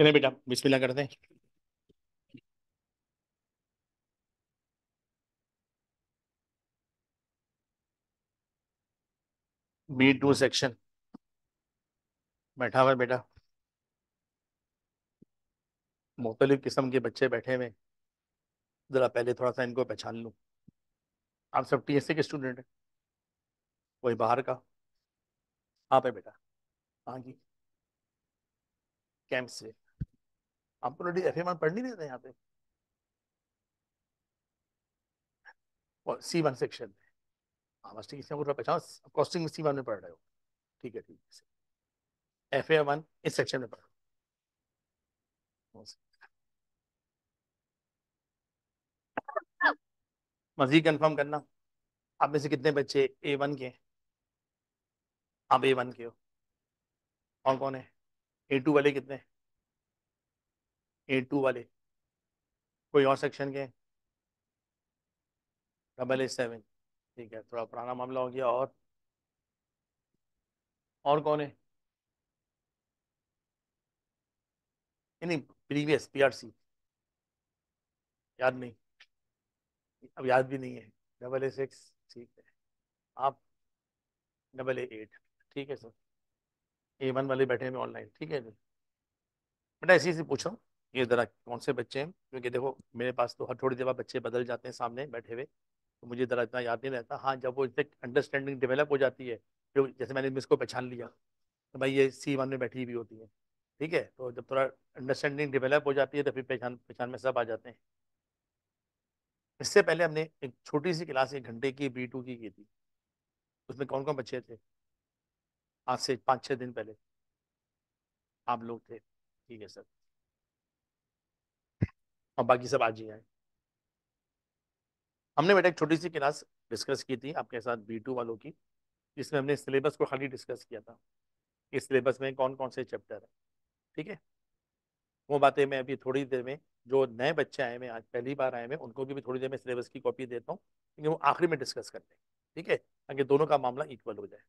चले बेटा बिस्मिल्लाह करते हैं बी टू सेक्शन बैठा हुआ बेटा मुख्तलिफ किस्म के बच्चे बैठे हुए ज़रा पहले थोड़ा सा इनको पहचान लूँ आप सब टी के स्टूडेंट हैं कोई बाहर का आप है बेटा हाँ जी कैंप से हम तो एफ वन पढ़ नहीं देते यहाँ पे सी वन सेक्शन में हाँ बस ठीक है पहचान कॉस्टिंग में सी वन में पढ़ रहे हो ठीक है ठीक है एफ ए वन इस सेक्शन में पढ़ रहे हाँ, मजीद कंफर्म करना आप में से कितने बच्चे ए वन के हैं आप ए वन के हो और कौन है ए टू वाले कितने हैं ए टू वाले कोई और सेक्शन के डबल ए सेवन ठीक है थोड़ा पुराना मामला हो गया और और कौन है नहीं प्रीवियस पीआरसी याद नहीं अब याद भी नहीं है डबल ए सिक्स ठीक है आप डबल ए एट ठीक है सर ए वन वाले बैठे हैं ऑनलाइन ठीक है बेटा ऐसी से पूछ रहा हूँ ये ज़रा कौन से बच्चे हैं क्योंकि देखो मेरे पास तो हर थोड़ी देर बाद बच्चे बदल जाते हैं सामने बैठे हुए तो मुझे ज़रा इतना याद नहीं रहता हाँ जब वो इतने अंडरस्टैंडिंग डेवलप हो जाती है जो जैसे मैंने इसको पहचान लिया तो भाई ये सी वन में बैठी हुई होती है ठीक है तो जब थोड़ा अंडरस्टैंडिंग डेवलप हो जाती है तो फिर पहचान पहचान में सब आ जाते हैं इससे पहले हमने एक छोटी सी क्लास एक घंटे की बी टू की की थी उसमें कौन कौन बच्चे थे आज से पाँच छः दिन पहले आप लोग थे ठीक है सर और बाकी सब आज ही आए हमने बेटा एक छोटी सी क्लास डिस्कस की थी आपके साथ बी टू वालों की जिसमें हमने सिलेबस को खाली डिस्कस किया था कि सिलेबस में कौन कौन से चैप्टर है ठीक है वो बातें मैं अभी थोड़ी देर में जो नए बच्चे आए हैं आज पहली बार आए हैं उनको भी थोड़ी देर में सिलेबस की कॉपी देता हूँ क्योंकि वो आखिरी में डिस्कस करते हैं ठीक है ताकि दोनों का मामला इक्वल हो जाए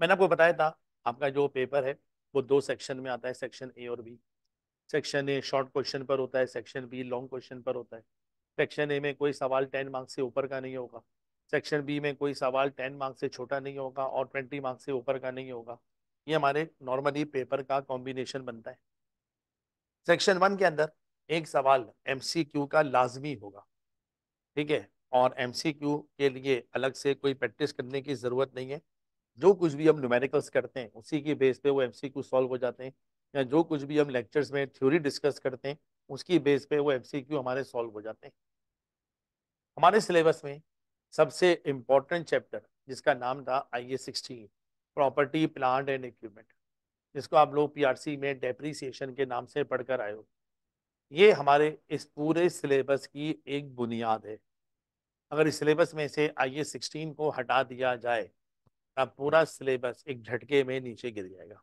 मैंने आपको बताया था आपका जो पेपर है वो दो सेक्शन में आता है सेक्शन ए और B section A short question पर होता है सेक्शन बी लॉन्ग क्वेश्चन पर होता है सेक्शन ए में कोई सवाल टेन मार्क्स से ऊपर का नहीं होगा सेक्शन बी में कोई सवाल टेन मार्क्स से छोटा नहीं होगा और ट्वेंटी मार्क्स से ऊपर का नहीं होगा ये हमारे नॉर्मली पेपर का कॉम्बिनेशन बनता है सेक्शन वन के अंदर एक सवाल एमसीक्यू का लाजमी होगा ठीक है और एमसीक्यू के लिए अलग से कोई प्रैक्टिस करने की ज़रूरत नहीं है जो कुछ भी हम न्यूमेरिकल्स करते हैं उसी के बेस पे वो एमसीक्यू सॉल्व हो जाते हैं या जो कुछ भी हम लेक्चर्स में थ्योरी डिस्कस करते हैं उसकी बेस पे वो एमसीक्यू हमारे सॉल्व हो जाते हैं हमारे सिलेबस में सबसे इम्पोर्टेंट चैप्टर जिसका नाम था I A sixteen property plant and equipment जिसको आप लोग पीआरसी में डेप्रीसिएशन के नाम से पढ़कर आए हो ये हमारे इस पूरे सिलेबस की एक बुनियाद है अगर इस सिलेबस में से आई ए सिक्सटीन को हटा दिया जाए तब पूरा सिलेबस एक झटके में नीचे गिर जाएगा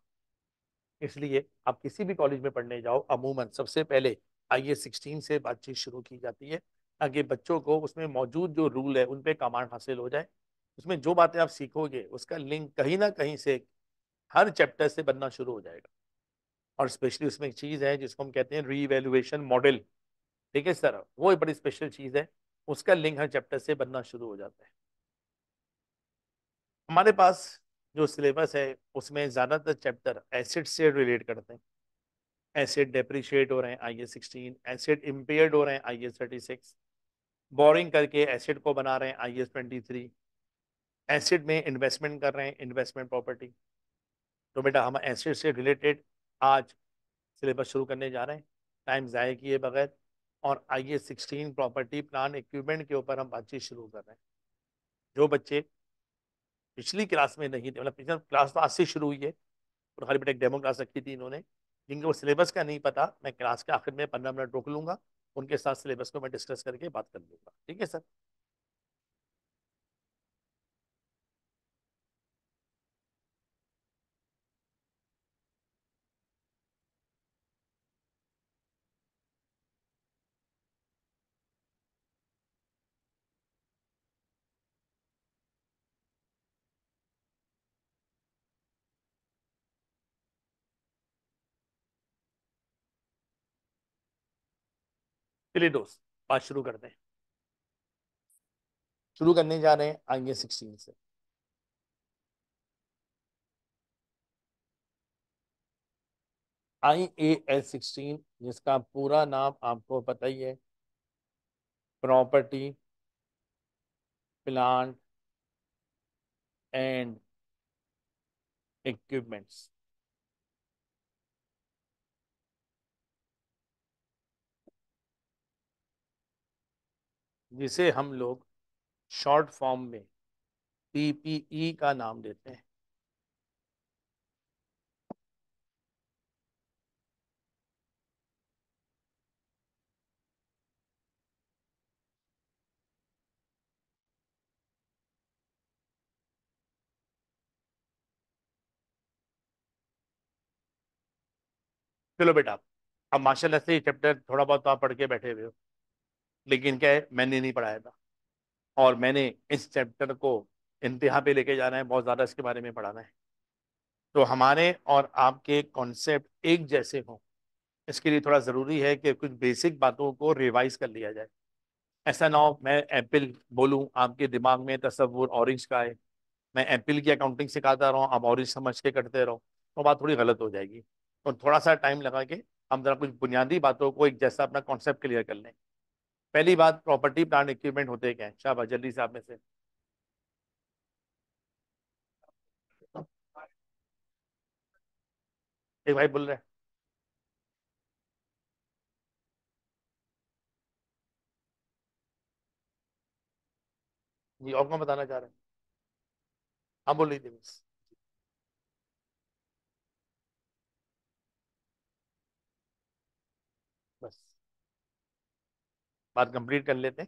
इसलिए आप किसी भी कॉलेज में पढ़ने जाओ अमूमन सबसे पहले आई ए सिक्सटीन से बातचीत शुरू की जाती है ताकि बच्चों को उसमें मौजूद जो रूल है उन पर कमांड हासिल हो जाए उसमें जो बातें आप सीखोगे उसका लिंक कहीं ना कहीं से हर चैप्टर से बनना शुरू हो जाएगा और स्पेशली उसमें एक चीज़ है जिसको हम कहते हैं रीवैल्यूएशन मॉडल ठीक है सर वो एक बड़ी स्पेशल चीज़ है उसका लिंक हर चैप्टर से बनना शुरू हो जाता है हमारे पास जो सिलेबस है उसमें ज़्यादातर चैप्टर एसिड से रिलेट करते हैं एसिड डेप्रिशिएट हो रहे हैं I A sixteen asset impaired हो रहे हैं I S thirty six borrowing करके एसिड को बना रहे हैं I S twenty three asset में इन्वेस्टमेंट कर रहे हैं इन्वेस्टमेंट प्रॉपर्टी तो बेटा हम एसिड से रिलेटेड आज सिलेबस शुरू करने जा रहे हैं टाइम ज़ाय किए बगैर और I A sixteen property plant equipment के ऊपर हम बातचीत शुरू कर रहे हैं जो बच्चे पिछली क्लास में नहीं थे मतलब पिछली क्लास तो आज से शुरू हुई है और खाली बेटा एक डेमो क्लास रखी थी इन्होंने जिनको सिलेबस का नहीं पता मैं क्लास के आखिर में पंद्रह मिनट रोक लूँगा उनके साथ सिलेबस को मैं डिस्कस करके बात कर लूँगा ठीक है सर चलिए दोस्त बात शुरू करते हैं शुरू करने जा रहे हैं आइए सिक्सटीन से आई ए एस सिक्सटीन जिसका पूरा नाम आपको पता ही है प्रॉपर्टी प्लांट एंड इक्विपमेंट्स जिसे हम लोग शॉर्ट फॉर्म में पीपीई e का नाम देते हैं चलो बेटा अब माशाल्लाह से ये चैप्टर थोड़ा बहुत तो आप पढ़ के बैठे हुए हो लेकिन क्या है मैंने नहीं पढ़ाया था और मैंने इस चैप्टर को इंतहा पे लेके जाना है बहुत ज़्यादा इसके बारे में पढ़ाना है तो हमारे और आपके कॉन्सेप्ट एक जैसे हों इसके लिए थोड़ा ज़रूरी है कि कुछ बेसिक बातों को रिवाइज कर लिया जाए ऐसा ना हो मैं एप्पल बोलूँ आपके दिमाग में तस्वुर ऑरेंज का है मैं एप्पल की अकाउंटिंग सिखाता रहा आप ऑरेंज समझ के करते रहो तो बात थोड़ी गलत हो जाएगी और थोड़ा सा टाइम लगा के हम जरा कुछ बुनियादी बातों को एक जैसा अपना कॉन्सेप्ट क्लियर कर लें पहली बात प्रॉपर्टी प्लांट इक्विपमेंट होते क्या है शाबाश जल्दी से आप में से एक भाई बोल रहे हैं और कौन बताना चाह रहे हैं हम हाँ, बोल रही थी बात कंप्लीट कर लेते हैं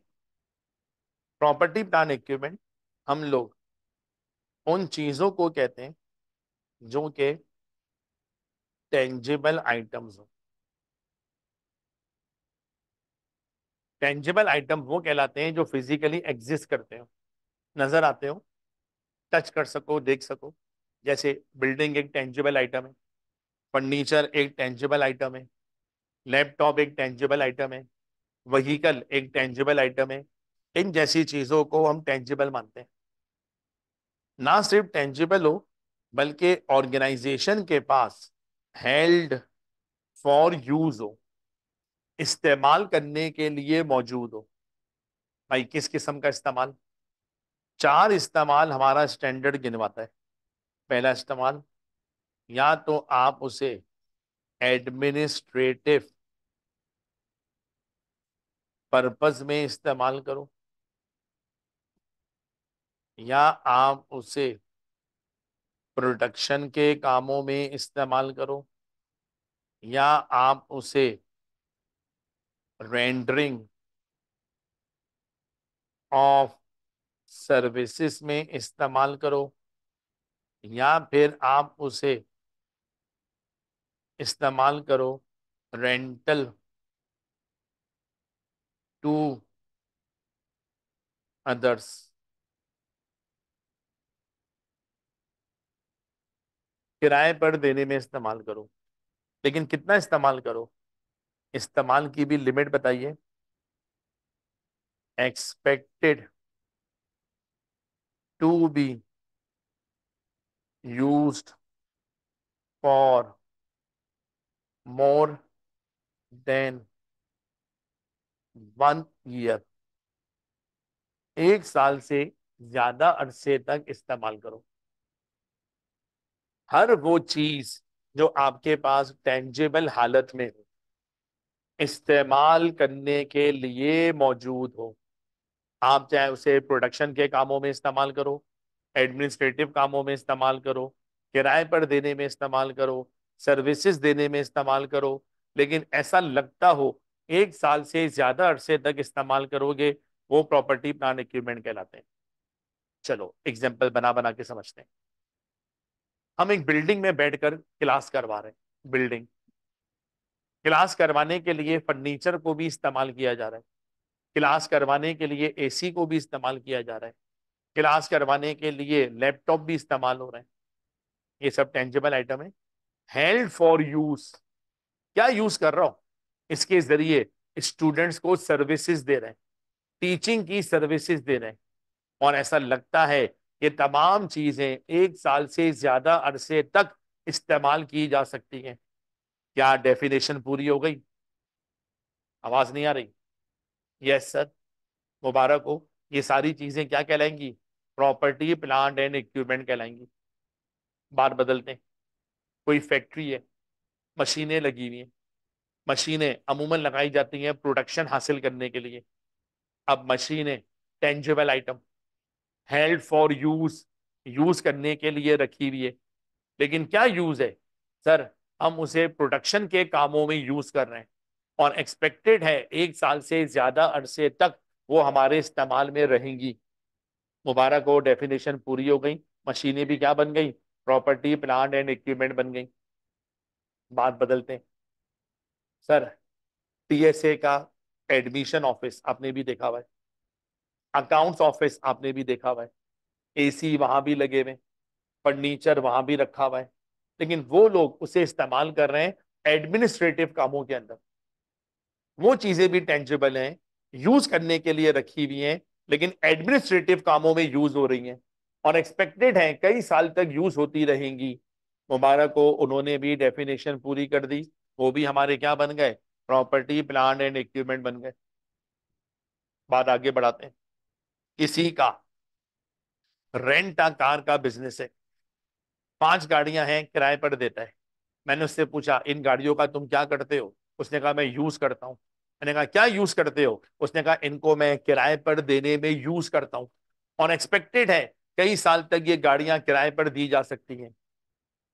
प्रॉपर्टी प्लान इक्विपमेंट हम लोग उन चीज़ों को कहते हैं जो कि टेंजिबल आइटम्स हो टेंजिबल आइटम वो कहलाते हैं जो फिजिकली एग्जिस्ट करते हो नज़र आते हो टच कर सको देख सको जैसे बिल्डिंग एक टेंजिबल आइटम है फर्नीचर एक टेंजिबल आइटम है लैपटॉप एक टेंजिबल आइटम है वहीकल एक टेंजिबल आइटम है इन जैसी चीजों को हम टेंजिबल मानते हैं ना सिर्फ टेंजिबल हो बल्कि ऑर्गेनाइजेशन के पास हेल्ड फॉर यूज हो इस्तेमाल करने के लिए मौजूद हो भाई किस किस्म का इस्तेमाल चार इस्तेमाल हमारा स्टैंडर्ड गिनवाता है पहला इस्तेमाल या तो आप उसे एडमिनिस्ट्रेटिव पर्पज में इस्तेमाल करो या आप उसे प्रोडक्शन के कामों में इस्तेमाल करो या आप उसे रेंडरिंग ऑफ सर्विसेज में इस्तेमाल करो या फिर आप उसे इस्तेमाल करो रेंटल to others. किराए पर देने में इस्तेमाल करो लेकिन कितना इस्तेमाल करो इस्तेमाल की भी लिमिट बताइए expected to be use for more than one year एक साल से ज्यादा अरसे तक इस्तेमाल करो हर वो चीज जो आपके पास टेंजेबल हालत में हो इस्तेमाल करने के लिए मौजूद हो आप चाहे उसे प्रोडक्शन के कामों में इस्तेमाल करो एडमिनिस्ट्रेटिव कामों में इस्तेमाल करो किराए पर देने में इस्तेमाल करो सर्विसेज देने में इस्तेमाल करो लेकिन ऐसा लगता हो एक साल से ज्यादा अरसे तक इस्तेमाल करोगे वो प्रॉपर्टी प्लान इक्विपमेंट कहलाते हैं चलो एग्जाम्पल बना बना के समझते हैं हम एक बिल्डिंग में बैठकर क्लास करवा रहे हैं बिल्डिंग क्लास करवाने के लिए फर्नीचर को भी इस्तेमाल किया जा रहा है क्लास करवाने के लिए एसी को भी इस्तेमाल किया जा रहा है क्लास करवाने के लिए लैपटॉप भी इस्तेमाल हो रहे हैं ये सब टेंजेबल आइटम है हेल्ड फॉर यूज क्या यूज कर रहा हूं इसके जरिए स्टूडेंट्स को सर्विसेज दे रहे हैं टीचिंग की सर्विसेज दे रहे हैं और ऐसा लगता है ये तमाम चीज़ें एक साल से ज़्यादा अरसे तक इस्तेमाल की जा सकती हैं क्या डेफिनेशन पूरी हो गई आवाज़ नहीं आ रही यस सर मुबारक हो ये सारी चीज़ें क्या कहलाएंगी प्रॉपर्टी प्लांट एंड इक्विपमेंट कहलाएंगी बार बदलते हैं कोई फैक्ट्री है मशीनें लगी हुई हैं मशीनें अमूमन लगाई जाती हैं प्रोडक्शन हासिल करने के लिए अब मशीनें tangible item held for use use करने के लिए रखी हुई है लेकिन क्या यूज है सर हम उसे प्रोडक्शन के कामों में यूज कर रहे हैं और एक्सपेक्टेड है एक साल से ज्यादा अरसे तक वो हमारे इस्तेमाल में रहेंगी मुबारक हो डेफिनेशन पूरी हो गई मशीनें भी क्या बन गई प्रॉपर्टी प्लांट एंड इक्विपमेंट बन गई बात बदलते हैं सर टीएसए का एडमिशन ऑफिस आपने भी देखा हुआ है अकाउंट्स ऑफिस आपने भी देखा हुआ है एसी वहां भी लगे हुए फर्नीचर वहां भी रखा हुआ है लेकिन वो लोग उसे इस्तेमाल कर रहे हैं एडमिनिस्ट्रेटिव कामों के अंदर वो चीजें भी टेंजिबल हैं यूज करने के लिए रखी हुई हैं लेकिन एडमिनिस्ट्रेटिव कामों में यूज हो रही हैं और एक्सपेक्टेड हैं कई साल तक यूज होती रहेंगी मुबारक को उन्होंने भी डेफिनेशन पूरी कर दी वो भी हमारे क्या बन गए प्रॉपर्टी प्लान एंड इक्विपमेंट बन गए बात आगे बढ़ाते हैं किसी का रेंट आ कार का बिजनेस है पांच गाड़ियां हैं किराए पर देता है मैंने उससे पूछा इन गाड़ियों का तुम क्या करते हो उसने कहा मैं यूज करता हूँ मैंने कहा क्या यूज करते हो उसने कहा इनको मैं किराए पर देने में यूज करता हूँ और एक्सपेक्टेड है कई साल तक ये गाड़ियां किराए पर दी जा सकती हैं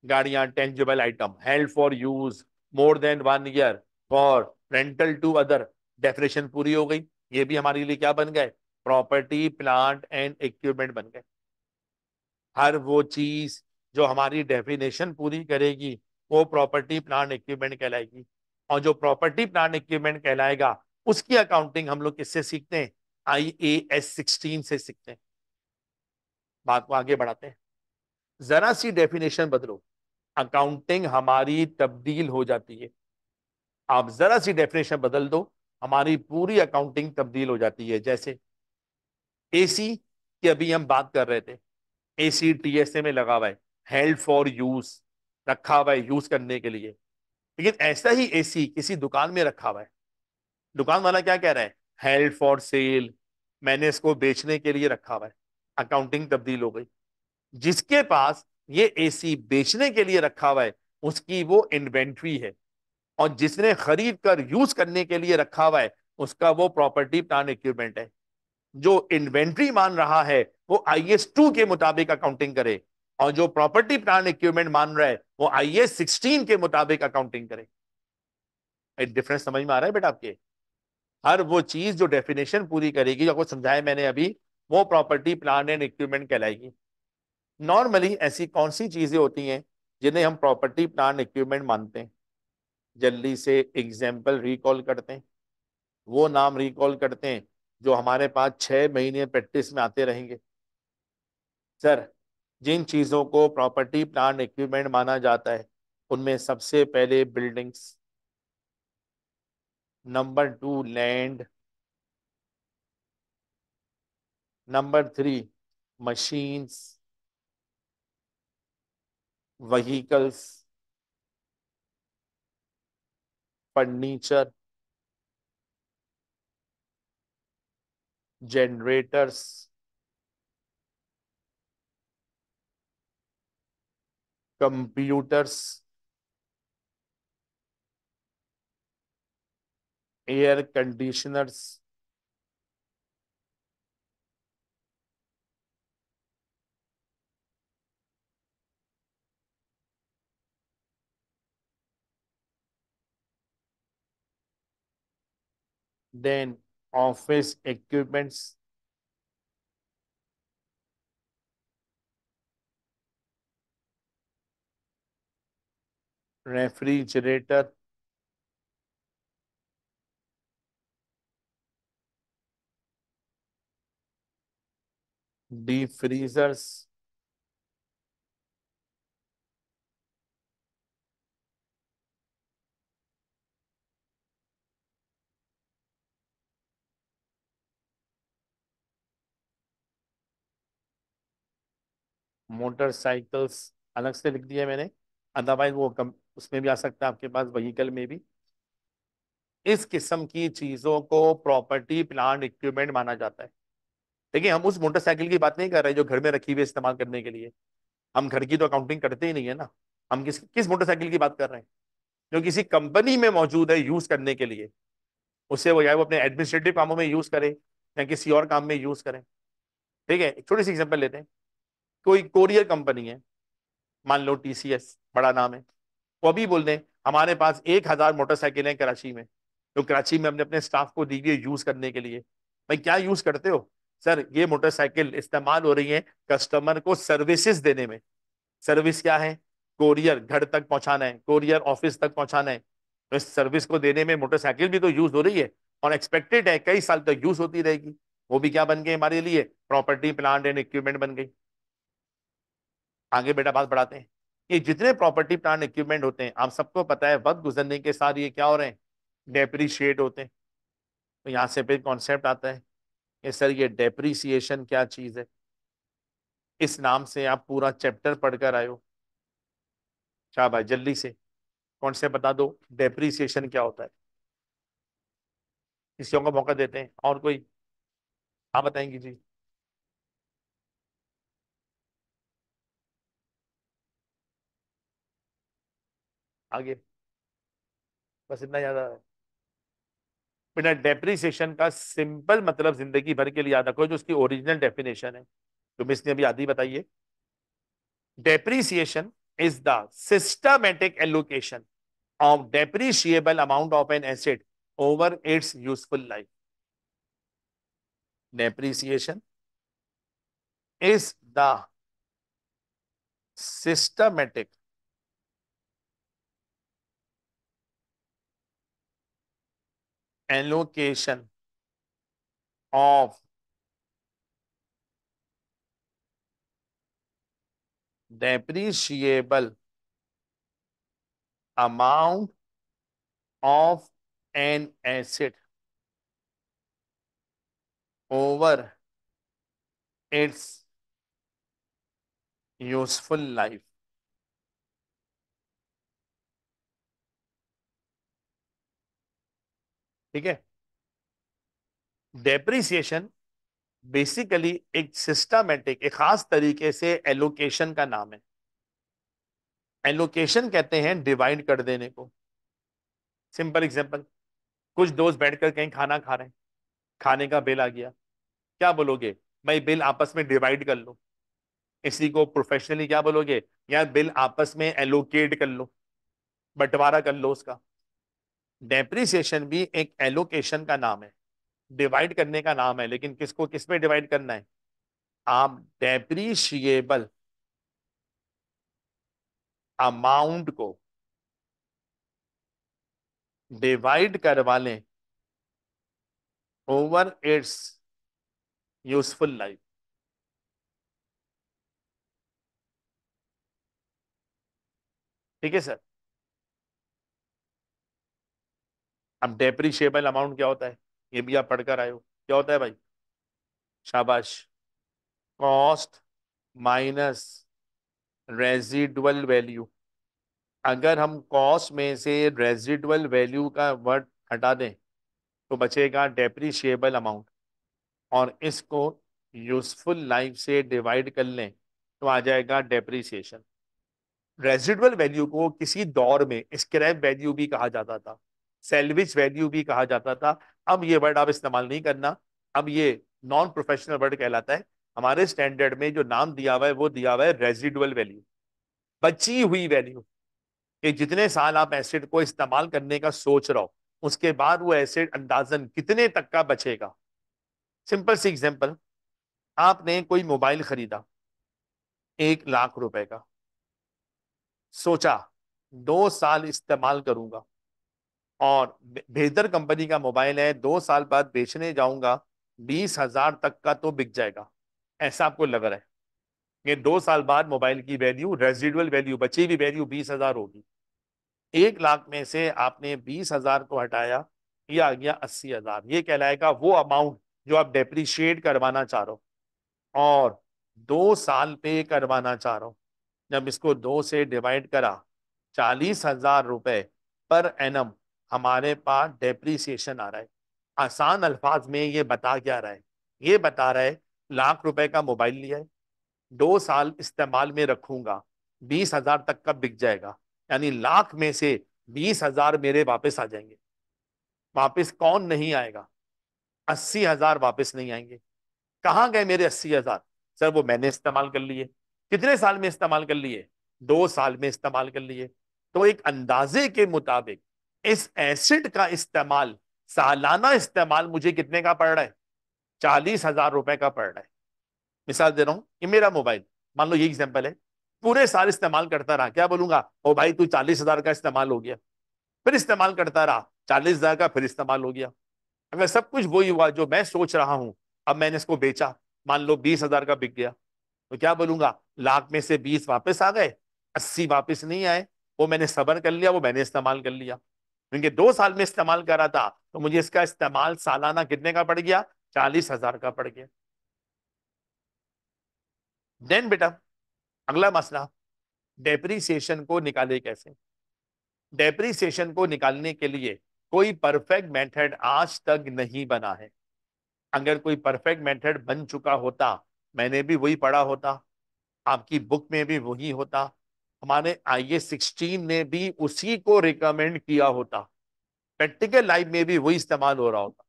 गाड़ियां tangible item held for use more than one year for rental to other definition पूरी हो गई ये भी हमारे लिए क्या बन गए प्रॉपर्टी प्लांट एंड इक्विपमेंट बन गए हर वो चीज जो हमारी डेफिनेशन पूरी करेगी वो प्रॉपर्टी प्लांट इक्विपमेंट कहलाएगी और जो प्रॉपर्टी प्लांट इक्विपमेंट कहलाएगा उसकी अकाउंटिंग हम लोग किससे सीखते हैं आई ए एस सिक्सटीन से सीखते हैं बात को आगे बढ़ाते हैं जरा सी डेफिनेशन बदलो अकाउंटिंग हमारी तब्दील हो जाती है आप जरा सी डेफिनेशन बदल दो हमारी पूरी अकाउंटिंग तब्दील हो जाती है जैसे एसी की अभी हम बात कर रहे थे एसी टीएसए में लगा हुआ है हेल्ड फॉर यूज रखा हुआ है यूज करने के लिए लेकिन ऐसा ही एसी किसी दुकान में रखा हुआ है दुकान वाला क्या कह रहा है हेल्ड फॉर सेल मैंने इसको बेचने के लिए रखा हुआ है अकाउंटिंग तब्दील हो गई जिसके पास ये एसी बेचने के लिए रखा हुआ है उसकी वो इन्वेंट्री है और जिसने खरीद कर यूज करने के लिए रखा हुआ है उसका वो प्रॉपर्टी प्लान इक्विपमेंट है जो इन्वेंट्री मान रहा है वो आई एस टू के मुताबिक अकाउंटिंग करे और जो प्रॉपर्टी प्लान इक्विपमेंट मान रहा है वो आई एस सिक्सटीन के मुताबिक अकाउंटिंग करे डिफरेंस समझ में आ रहा है बेटा आपके हर वो चीज जो डेफिनेशन पूरी करेगी जो आपको समझाया मैंने अभी वो प्रॉपर्टी प्लान एंड इक्विपमेंट कहलाएगी नॉर्मली ऐसी कौन सी चीज़ें होती हैं जिन्हें हम प्रॉपर्टी प्लान इक्विपमेंट मानते हैं जल्दी से एग्जाम्पल रिकॉल करते हैं वो नाम रिकॉल करते हैं जो हमारे पास छः महीने प्रैक्टिस में आते रहेंगे सर जिन चीज़ों को प्रॉपर्टी प्लान इक्विपमेंट माना जाता है उनमें सबसे पहले buildings number two land number three machines vehicles furniture generators computers air conditioners then office equipments refrigerator deep freezers motorcycles अलग से लिख दिया मैंने अदरवाइज वो कम उसमें भी आ सकता है आपके पास वहीकल में भी इस किस्म की चीज़ों को प्रॉपर्टी प्लान इक्विपमेंट माना जाता है देखिए हम उस मोटरसाइकिल की बात नहीं कर रहे जो घर में रखी हुई इस्तेमाल करने के लिए हम घर की तो अकाउंटिंग करते ही नहीं है ना हम किस किस मोटरसाइकिल की बात कर रहे हैं जो किसी कंपनी में मौजूद है यूज़ करने के लिए उसे वो या वो अपने एडमिनिस्ट्रेटिव कामों में यूज़ करें या किसी और काम में यूज़ करें ठीक है एक छोटी सी एग्जाम्पल लेते हैं कोई कोरियर कंपनी है मान लो टीसीएस बड़ा नाम है वो अभी बोल दें हमारे पास एक हजार मोटरसाइकिल है कराची में तो कराची में हमने अपने स्टाफ को दी है यूज करने के लिए भाई क्या यूज करते हो सर ये मोटरसाइकिल इस्तेमाल हो रही है कस्टमर को सर्विसेज देने में सर्विस क्या है कोरियर घर तक पहुंचाना है कोरियर ऑफिस तक पहुंचाना है तो इस सर्विस को देने में मोटरसाइकिल भी तो यूज हो रही है और एक्सपेक्टेड है कई साल तक यूज होती रहेगी वो भी क्या बन गई हमारे लिए प्रॉपर्टी प्लांट एंड इक्विपमेंट बन गई आगे बेटा बात बढ़ाते हैं ये जितने प्रॉपर्टी प्लान इक्विपमेंट होते हैं आप सबको पता है वक्त गुजरने के साथ ये क्या हो रहे हैं डेप्रीशिएट होते हैं तो यहाँ से फिर कॉन्सेप्ट आता है कि सर ये डेप्रीसीशन क्या चीज़ है इस नाम से आप पूरा चैप्टर पढ़कर आए हो शाह भाई जल्दी से कौन से बता दो डेप्रीसीशन क्या होता है किसी को मौका देते हैं और कोई हाँ बताएंगे जी आगे बस इतना याद आ रहा है बिना डेप्रिसिएशन का सिंपल मतलब जिंदगी भर के लिए याद रखो जो उसकी ओरिजिनल डेफिनेशन है तो मिस ने अभी आधी बताइए depreciation is the systematic allocation of depreciable amount of an asset over its useful life depreciation is the systematic allocation of depreciable amount of an asset over its useful life. ठीक है depreciation basically एक systematic एक खास तरीके से allocation का नाम है एलोकेशन कहते हैं डिवाइड कर देने को सिंपल एग्जांपल कुछ दोस्त बैठकर कहीं खाना खा रहे हैं खाने का बिल आ गया क्या बोलोगे भाई बिल आपस में डिवाइड कर लो इसी को प्रोफेशनली क्या बोलोगे यार बिल आपस में एलोकेट कर लो बंटवारा कर लो उसका डेप्रिसिएशन भी एक एलोकेशन का नाम है डिवाइड करने का नाम है लेकिन किसको किस पे डिवाइड करना है आप डेप्रिशिएबल अमाउंट को डिवाइड करवा लें ओवर इट्स यूजफुल लाइफ ठीक है सर अब डेप्रीशिएबल अमाउंट क्या होता है ये भी आप पढ़कर आए हो क्या होता है भाई शाबाश कॉस्ट माइनस रेजिडुअल वैल्यू अगर हम कॉस्ट में से रेजिडुअल वैल्यू का वर्ड हटा दें तो बचेगा डेप्रीशिएबल अमाउंट और इसको यूजफुल लाइफ से डिवाइड कर लें तो आ जाएगा डेप्रीसिएशन रेजिडुअल वैल्यू को किसी दौर में स्क्रैप वैल्यू भी कहा जाता था सेल्विज वैल्यू भी कहा जाता था अब ये वर्ड आप इस्तेमाल नहीं करना अब ये नॉन प्रोफेशनल वर्ड कहलाता है हमारे स्टैंडर्ड में जो नाम दिया हुआ है वो दिया हुआ है रेजिडुअल वैल्यू बची हुई वैल्यू कि जितने साल आप एसिड को इस्तेमाल करने का सोच रहे हो उसके बाद वो एसिड अंदाजन कितने तक का बचेगा सिंपल सी एग्जांपल आपने कोई मोबाइल खरीदा एक लाख रुपए का सोचा दो साल इस्तेमाल करूंगा और बेहतर कंपनी का मोबाइल है दो साल बाद बेचने जाऊंगा बीस हजार तक का तो बिक जाएगा ऐसा आपको लग रहा है ये दो साल बाद मोबाइल की वैल्यू रेजिडुअल वैल्यू बची हुई वैल्यू बीस हजार होगी एक लाख में से आपने बीस हजार को हटाया ये आ गया अस्सी हजार ये कहलाएगा वो अमाउंट जो आप डेप्रीशिएट करवाना चाह रहे हो और दो साल पे करवाना चाह रहे हो जब इसको दो से डिवाइड करा चालीस हजार रुपए पर एनम हमारे पास डेप्रीसिएशन आ रहा है आसान अल्फाज में ये बता क्या रहा है ये बता रहा है लाख रुपए का मोबाइल लिया है दो साल इस्तेमाल में रखूंगा बीस हजार तक का बिक जाएगा यानी लाख में से बीस हजार मेरे वापस आ जाएंगे वापस कौन नहीं आएगा अस्सी हजार वापस नहीं आएंगे कहाँ गए मेरे अस्सी हजार सर वो मैंने इस्तेमाल कर लिए कितने साल में इस्तेमाल कर लिए दो साल में इस्तेमाल कर लिए तो एक अंदाजे के मुताबिक इस एसिड का इस्तेमाल सालाना इस्तेमाल मुझे कितने का पड़ रहा है चालीस हजार रुपए का पड़ रहा है मिसाल दे रहा हूं ये मेरा मोबाइल मान लो ये एग्जाम्पल है पूरे साल इस्तेमाल करता रहा क्या बोलूंगा ओ भाई तू चालीस हजार का इस्तेमाल हो गया फिर इस्तेमाल करता रहा चालीस हजार का फिर इस्तेमाल हो गया अगर सब कुछ वही हुआ जो मैं सोच रहा हूं अब मैंने इसको बेचा मान लो बीस हजार का बिक गया तो क्या बोलूंगा लाख में से बीस वापस आ गए अस्सी वापस नहीं आए वो मैंने सबर कर लिया वो मैंने इस्तेमाल कर लिया क्योंकि दो साल में इस्तेमाल करा था तो मुझे इसका इस्तेमाल सालाना कितने का पड़ गया चालीस हजार का पड़ गया देन बेटा अगला मसला डेप्रीसिएशन को निकाले कैसे डेप्रीसिएशन को निकालने के लिए कोई परफेक्ट मेथड आज तक नहीं बना है अगर कोई परफेक्ट मेथड बन चुका होता मैंने भी वही पढ़ा होता आपकी बुक में भी वही होता हमारे आई ए सिक्सटीन ने भी उसी को रिकमेंड किया होता प्रैक्टिकल लाइफ में भी वही इस्तेमाल हो रहा होता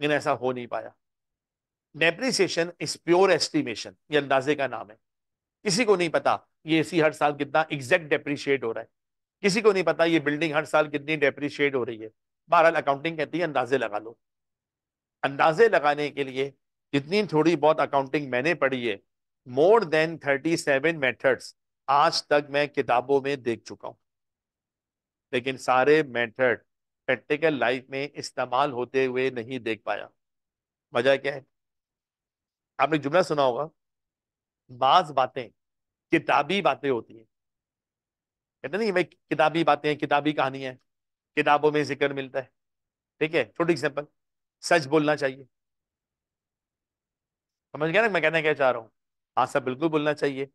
लेकिन ऐसा हो नहीं पाया डेप्रिसिएशन इज प्योर एस्टिमेशन ये अंदाजे का नाम है किसी को नहीं पता ये एसी हर साल कितना एग्जैक्ट डेप्रिशिएट हो रहा है किसी को नहीं पता ये बिल्डिंग हर साल कितनी डेप्रिशिएट हो रही है बहरहाल अकाउंटिंग कहती है अंदाजे लगा लो अंदाजे लगाने के लिए जितनी थोड़ी बहुत अकाउंटिंग मैंने पढ़ी है more than thirty seven methods आज तक मैं किताबों में देख चुका हूं लेकिन सारे मेथड प्रैक्टिकल लाइफ में इस्तेमाल होते हुए नहीं देख पाया वजह क्या है आपने जुमला सुना होगा बाज बातें किताबी बातें होती हैं कहते नहीं भाई किताबी बातें हैं किताबी कहानियां है किताबों में जिक्र मिलता है ठीक है छोटी एग्जाम्पल सच बोलना चाहिए समझ गया ना मैं कहना क्या चाह रहा हूँ हाँ सब बिल्कुल बोलना चाहिए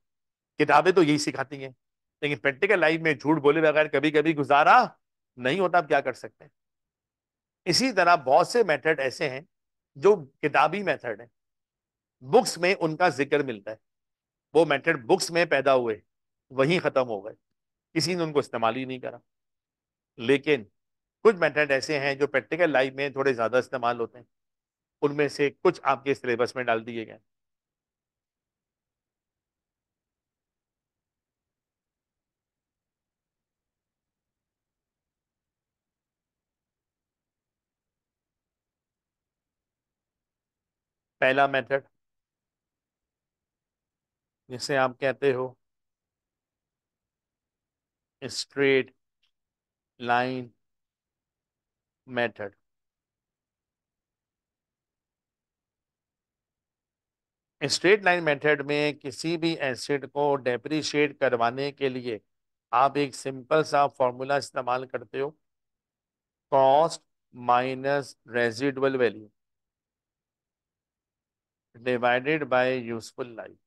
किताबें तो यही सिखाती हैं लेकिन प्रैक्टिकल लाइफ में झूठ बोले बगैर कभी कभी गुजारा नहीं होता आप क्या कर सकते हैं इसी तरह बहुत से मेथड ऐसे हैं जो किताबी मेथड हैं बुक्स में उनका जिक्र मिलता है वो मेथड बुक्स में पैदा हुए वहीं ख़त्म हो गए किसी ने उनको इस्तेमाल ही नहीं करा लेकिन कुछ मेथड ऐसे हैं जो प्रैक्टिकल लाइफ में थोड़े ज़्यादा इस्तेमाल होते हैं उनमें से कुछ आपके सिलेबस में डाल दिए गए पहला मेथड जिसे आप कहते हो straight line method straight line method में किसी भी एसिड को डेप्रीशिएट करवाने के लिए आप एक सिंपल सा फॉर्मूला इस्तेमाल करते हो cost minus residual value divided by useful life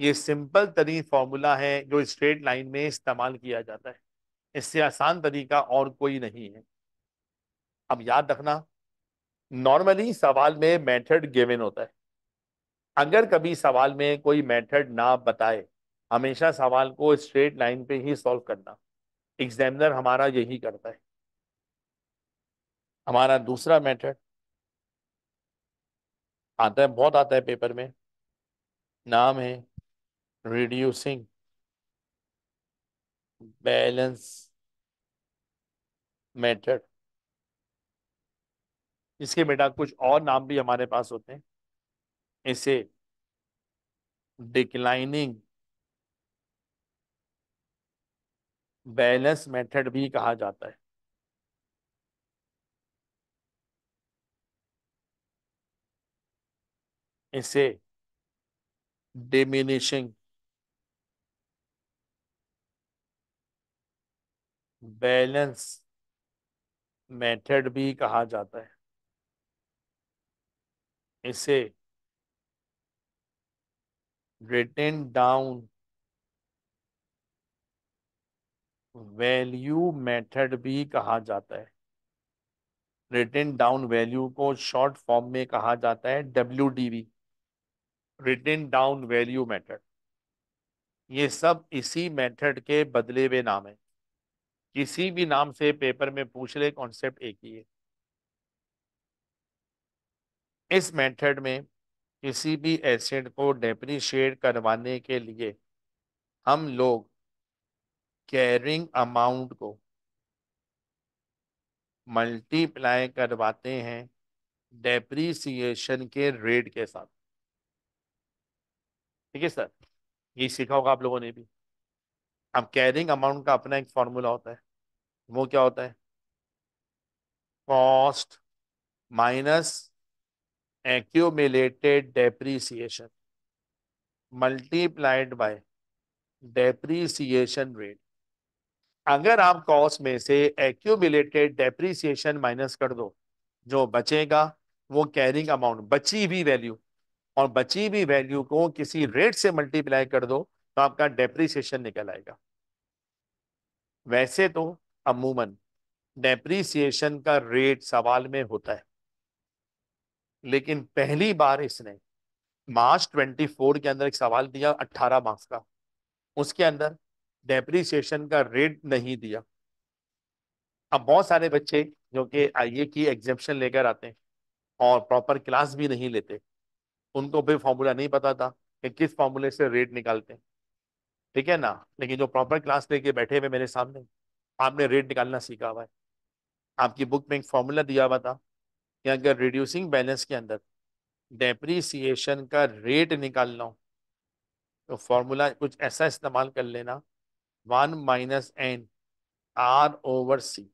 ये सिंपल तरी फॉर्मूला है जो स्ट्रेट लाइन में इस्तेमाल किया जाता है इससे आसान तरीका और कोई नहीं है अब याद रखना नॉर्मली सवाल में मेथड गिवन होता है अगर कभी सवाल में कोई मेथड ना बताए हमेशा सवाल को स्ट्रेट लाइन पे ही सॉल्व करना एग्जामिनर हमारा यही करता है हमारा दूसरा मेथड आता है बहुत आता है पेपर में नाम है रिड्यूसिंग बैलेंस मेथड इसके बेटा कुछ और नाम भी हमारे पास होते हैं इसे डिक्लाइनिंग बैलेंस मेथड भी कहा जाता है इसे डिमिनिशिंग diminishing बैलेंस मेथड भी कहा जाता है इसे रिटेन डाउन वैल्यू मेथड भी कहा जाता है रिटेन डाउन वैल्यू को शॉर्ट फॉर्म में कहा जाता है W D V written down value method ये सब इसी मेथड के बदले हुए नाम है किसी भी नाम से पेपर में पूछ ले कॉन्सेप्ट एक ही है इस मेथड में किसी भी एसेट को डेप्रीशिएट करवाने के लिए हम लोग कैरिंग अमाउंट को मल्टीप्लाई करवाते हैं डेप्रीसिएशन के रेट के साथ ठीक है सर ये सीखा होगा आप लोगों ने भी अब कैरिंग अमाउंट का अपना एक फॉर्मूला होता है वो क्या होता है cost minus accumulated depreciation multiplied by depreciation rate अगर आप कॉस्ट में से एक्यूमिलेटेड डेप्रीसिएशन माइनस कर दो जो बचेगा वो कैरिंग अमाउंट बची हुई वैल्यू और बची हुई वैल्यू को किसी रेट से मल्टीप्लाई कर दो तो आपका डेप्रीसिएशन निकल आएगा वैसे तो अमूमन डेप्रीसिएशन का रेट सवाल में होता है लेकिन पहली बार इसने मार्च 24 के अंदर एक सवाल दिया 18 मार्क्स का उसके अंदर डेप्रीसिएशन का रेट नहीं दिया अब बहुत सारे बच्चे जो कि आईए की एग्जामेशन लेकर आते हैं और प्रॉपर क्लास भी नहीं लेते उनको भी फॉर्मूला नहीं पता था कि किस फॉर्मूले से रेट निकालते हैं ठीक है ना लेकिन जो प्रॉपर क्लास लेके बैठे हुए मेरे सामने आपने रेट निकालना सीखा हुआ है आपकी बुक में एक फॉर्मूला दिया हुआ था कि अगर रिड्यूसिंग बैलेंस के अंदर डेप्रीसिएशन का रेट निकालना हो तो फॉर्मूला कुछ ऐसा इस्तेमाल कर लेना one minus N R over C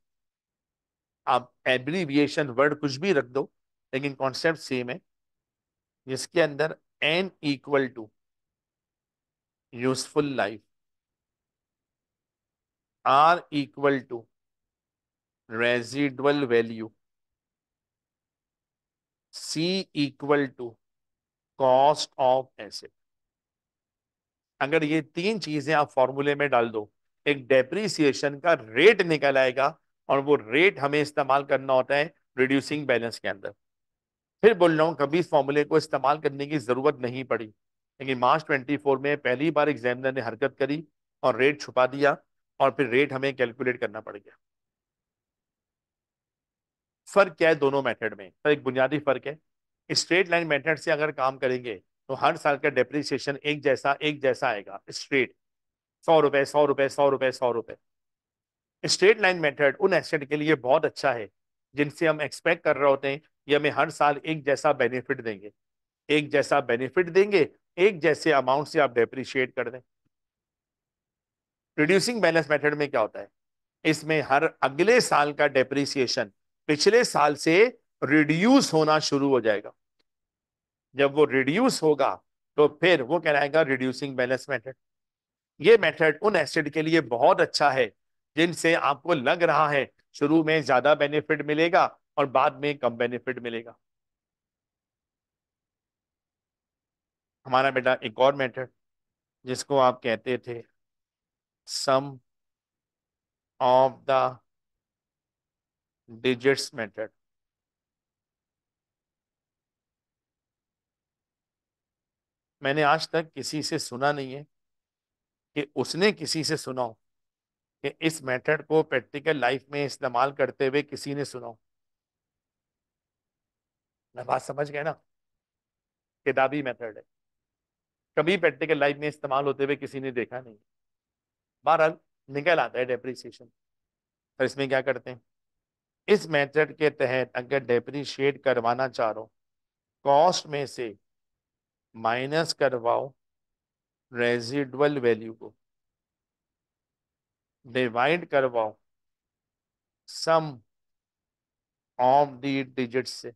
आप एब्रीविएशन वर्ड कुछ भी रख दो लेकिन कॉन्सेप्ट सेम है जिसके अंदर N equal to useful life R equal to residual value C equal to cost of asset अगर ये तीन चीजें आप फॉर्मूले में डाल दो एक डेप्रीसिएशन का रेट निकल आएगा और वो रेट हमें इस्तेमाल करना होता है रिड्यूसिंग बैलेंस के अंदर फिर बोल रहा हूँ कभी इस फॉर्मूले को इस्तेमाल करने की ज़रूरत नहीं पड़ी लेकिन मार्च 24 में पहली बार एग्जामिनर ने हरकत करी और रेट छुपा दिया और फिर रेट हमें कैलकुलेट करना पड़ गया फ़र्क क्या है दोनों मेथड में सर तो एक बुनियादी फ़र्क है स्ट्रेट लाइन मेथड से अगर काम करेंगे तो हर साल का डेप्रिसिएशन एक जैसा एक जैसा आएगा स्ट्रेट सौ रुपए सौ रुपए सौ रुपए सौ रुपए स्ट्रेट लाइन मेथड उन एसेट के लिए बहुत अच्छा है जिनसे हम एक्सपेक्ट कर रहे होते हैं ये हमें हर साल एक जैसा बेनिफिट देंगे एक जैसा बेनिफिट देंगे एक जैसे अमाउंट से आप डेप्रिशिएट कर दें रिड्यूसिंग बैलेंस मेथड में क्या होता है इसमें हर अगले साल का डेप्रिसिएशन पिछले साल से रिड्यूस होना शुरू हो जाएगा जब वो रिड्यूस होगा तो फिर वो कहलाएगा रिड्यूसिंग बैलेंस मेथड ये मेथड उन एसेट के लिए बहुत अच्छा है जिनसे आपको लग रहा है शुरू में ज्यादा बेनिफिट मिलेगा और बाद में कम बेनिफिट मिलेगा हमारा बेटा एक और मेथड जिसको आप कहते थे sum of the digits method मैंने आज तक किसी से सुना नहीं है कि उसने किसी से सुना हो कि इस मेथड को प्रैक्टिकल लाइफ में इस्तेमाल करते हुए किसी ने सुना मैं बात समझ गए ना किताबी मेथड है कभी प्रैक्टिकल लाइफ में इस्तेमाल होते हुए किसी ने देखा नहीं बहरहाल निकल आता है डेप्रिसिएशन और इसमें क्या करते हैं इस मेथड के तहत अगर डेप्रिशिएट करवाना चाह रहा कॉस्ट में से माइनस करवाओ रेजिडुअल वैल्यू को डिवाइड करवाओ सम ऑफ दी डिजिट से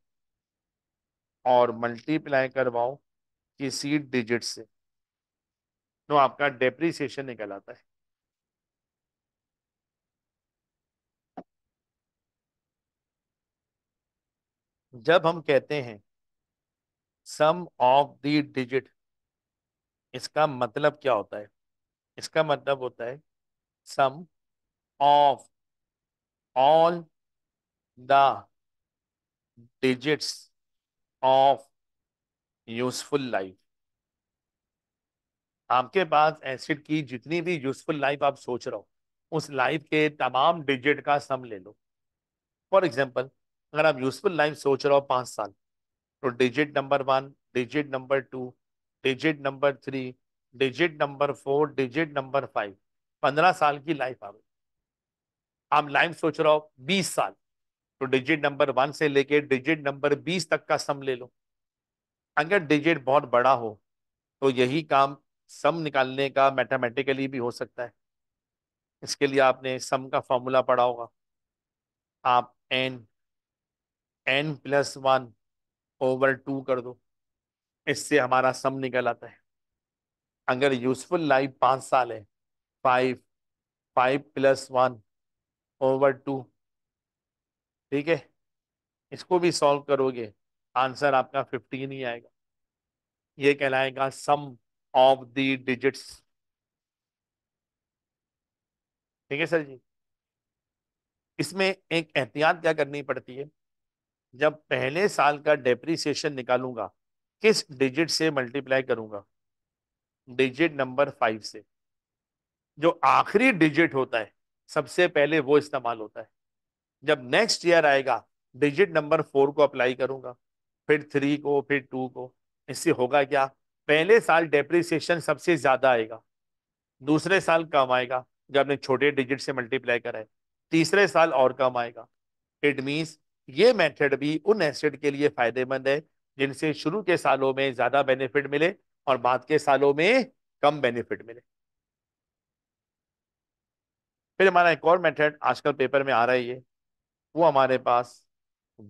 और मल्टीप्लाई करवाओ किसी डिजिट से तो आपका डेप्रीसिएशन निकल आता है जब हम कहते हैं सम ऑफ दी डिजिट इसका मतलब क्या होता है इसका मतलब होता है sum of all the digits of useful life आपके पास एसिड की जितनी भी यूजफुल लाइफ आप सोच रहे हो उस लाइफ के तमाम डिजिट का सम ले लो फॉर एग्जाम्पल अगर आप यूजफुल लाइफ सोच रहे हो पाँच साल तो digit number one digit number two digit number three digit number four digit number five पंद्रह साल की लाइफ आ गई आप लाइफ सोच रहा हो बीस साल तो डिजिट नंबर वन से लेके डिजिट नंबर बीस तक का सम ले लो अगर डिजिट बहुत बड़ा हो तो यही काम सम निकालने का मैथमेटिकली भी हो सकता है इसके लिए आपने सम का फॉर्मूला पढ़ा होगा आप N N plus one over two कर दो इससे हमारा सम निकल आता है अगर यूजफुल लाइफ पाँच साल है five five plus one over two ठीक है इसको भी सॉल्व करोगे आंसर आपका फिफ्टीन ही आएगा ये कहलाएगा सम ऑफ द डिजिट्स ठीक है सर जी इसमें एक एहतियात क्या करनी पड़ती है जब पहले साल का डेप्रीसीशन निकालूंगा किस डिजिट से मल्टीप्लाई करूंगा डिजिट नंबर फाइव से जो आखिरी डिजिट होता है सबसे पहले वो इस्तेमाल होता है जब नेक्स्ट ईयर आएगा डिजिट नंबर फोर को अप्लाई करूंगा फिर थ्री को फिर टू को इससे होगा क्या पहले साल डेप्रिसिएशन सबसे ज़्यादा आएगा दूसरे साल कम आएगा जब आपने छोटे डिजिट से मल्टीप्लाई कराए तीसरे साल और कम आएगा इट मीन्स ये मेथड भी उन एसेट के लिए फ़ायदेमंद है जिनसे शुरू के सालों में ज़्यादा बेनिफिट मिले और बाद के सालों में कम बेनिफिट मिले फिर हमारा एक और मेथड आजकल पेपर में आ रहा है ये वो हमारे पास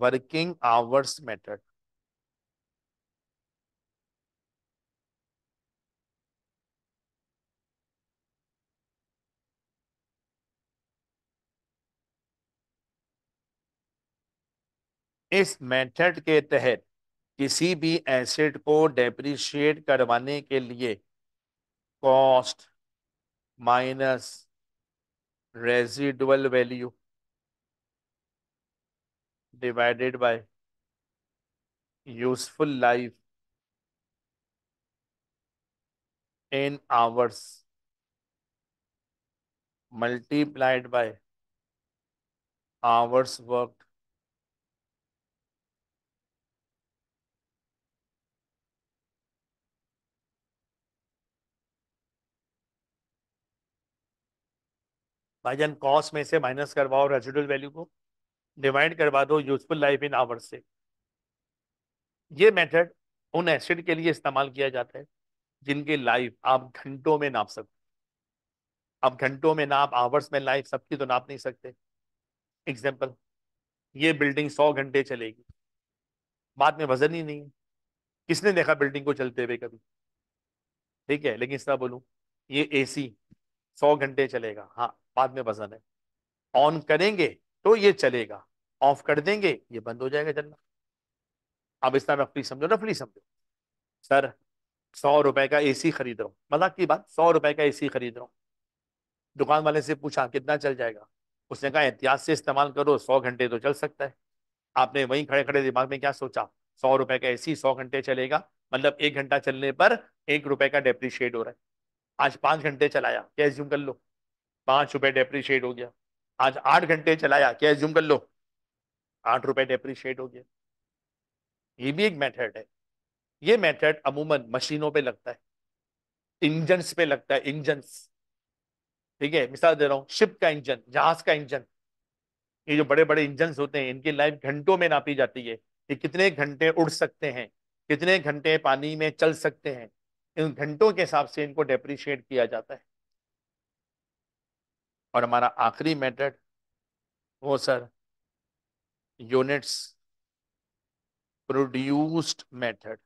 वर्किंग आवर्स मेथड इस मेथड के तहत किसी भी एसेट को डेप्रिशिएट करवाने के लिए cost minus residual value divided by useful life in hours multiplied by hours worked भाईजान कॉस में से माइनस करवाओ रेजिडुअल वैल्यू को डिवाइड करवा दो यूजफुल लाइफ इन आवर से ये मेथड उन एसिड के लिए इस्तेमाल किया जाता है जिनकी लाइफ आप घंटों में नाप सकते आप घंटों में नाप आवर्स में लाइफ सबकी तो नाप नहीं सकते एग्जाम्पल ये बिल्डिंग सौ घंटे चलेगी बाद में वजन ही नहीं है किसने देखा बिल्डिंग को चलते हुए कभी ठीक है लेकिन इस तरह बोलूँ ये एसी सौ घंटे चलेगा हाँ बाद में वजन है ऑन करेंगे तो ये चलेगा ऑफ कर देंगे ये बंद हो जाएगा चलना अब इस तरह रफली समझो रफली समझो सर सौ रुपए का एसी खरीद रहा हूँ मजाक की बात सौ रुपए का एसी खरीद रहा हूँ दुकान वाले से पूछा कितना चल जाएगा उसने कहा एहतियात से इस्तेमाल करो सौ घंटे तो चल सकता है आपने वहीं खड़े खड़े दिमाग में क्या सोचा सौ रुपए का एसी सौ घंटे चलेगा मतलब एक घंटा चलने पर एक रुपए का डेप्रिशिएट हो रहा है आज पांच घंटे चलाया क्या एज्यूम कर लो पांच रुपए डेप्रिशिएट हो गया आज आठ घंटे चलाया क्या एज्यूम कर लो आठ रुपए डेप्रिशिएट हो गया ये भी एक मेथड है ये मेथड अमूमन मशीनों पे लगता है इंजन्स पे लगता है इंजन्स ठीक है मिसाल दे रहा हूँ शिप का इंजन जहाज का इंजन ये जो बड़े बड़े इंजन होते हैं इनकी लाइफ घंटों में नापी जाती है कि कितने घंटे उड़ सकते हैं कितने घंटे पानी में चल सकते हैं इन घंटों के हिसाब से इनको डेप्रिशिएट किया जाता है और हमारा आखिरी मेथड वो sir units produced method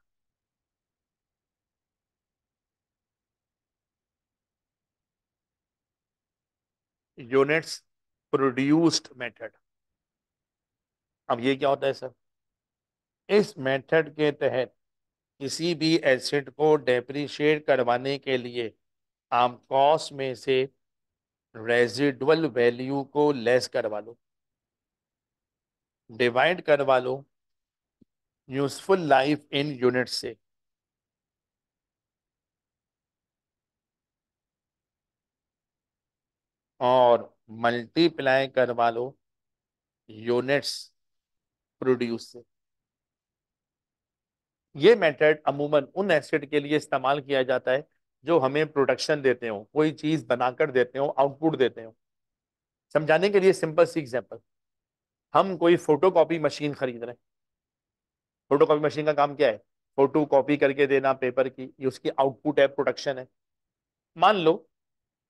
units produced method अब ये क्या होता है सर इस मेथड के तहत किसी भी एसेट को डेप्रिशिएट करवाने के लिए आम कॉस्ट में से रेजिडुअल वैल्यू को लेस करवा लो डिवाइड करवा लो यूजफुल लाइफ इन यूनिट से और मल्टीप्लाई करवा लो यूनिट्स प्रोड्यूस से ये मेथड अमूमन उन एसिड के लिए इस्तेमाल किया जाता है जो हमें प्रोडक्शन देते हो कोई चीज बनाकर देते हो आउटपुट देते हो समझाने के लिए सिंपल सी एग्जाम्पल हम कोई फोटो कापी मशीन खरीद रहे हैं फोटो कापी मशीन का काम क्या है फोटो कॉपी करके देना पेपर की ये उसकी आउटपुट है प्रोडक्शन है मान लो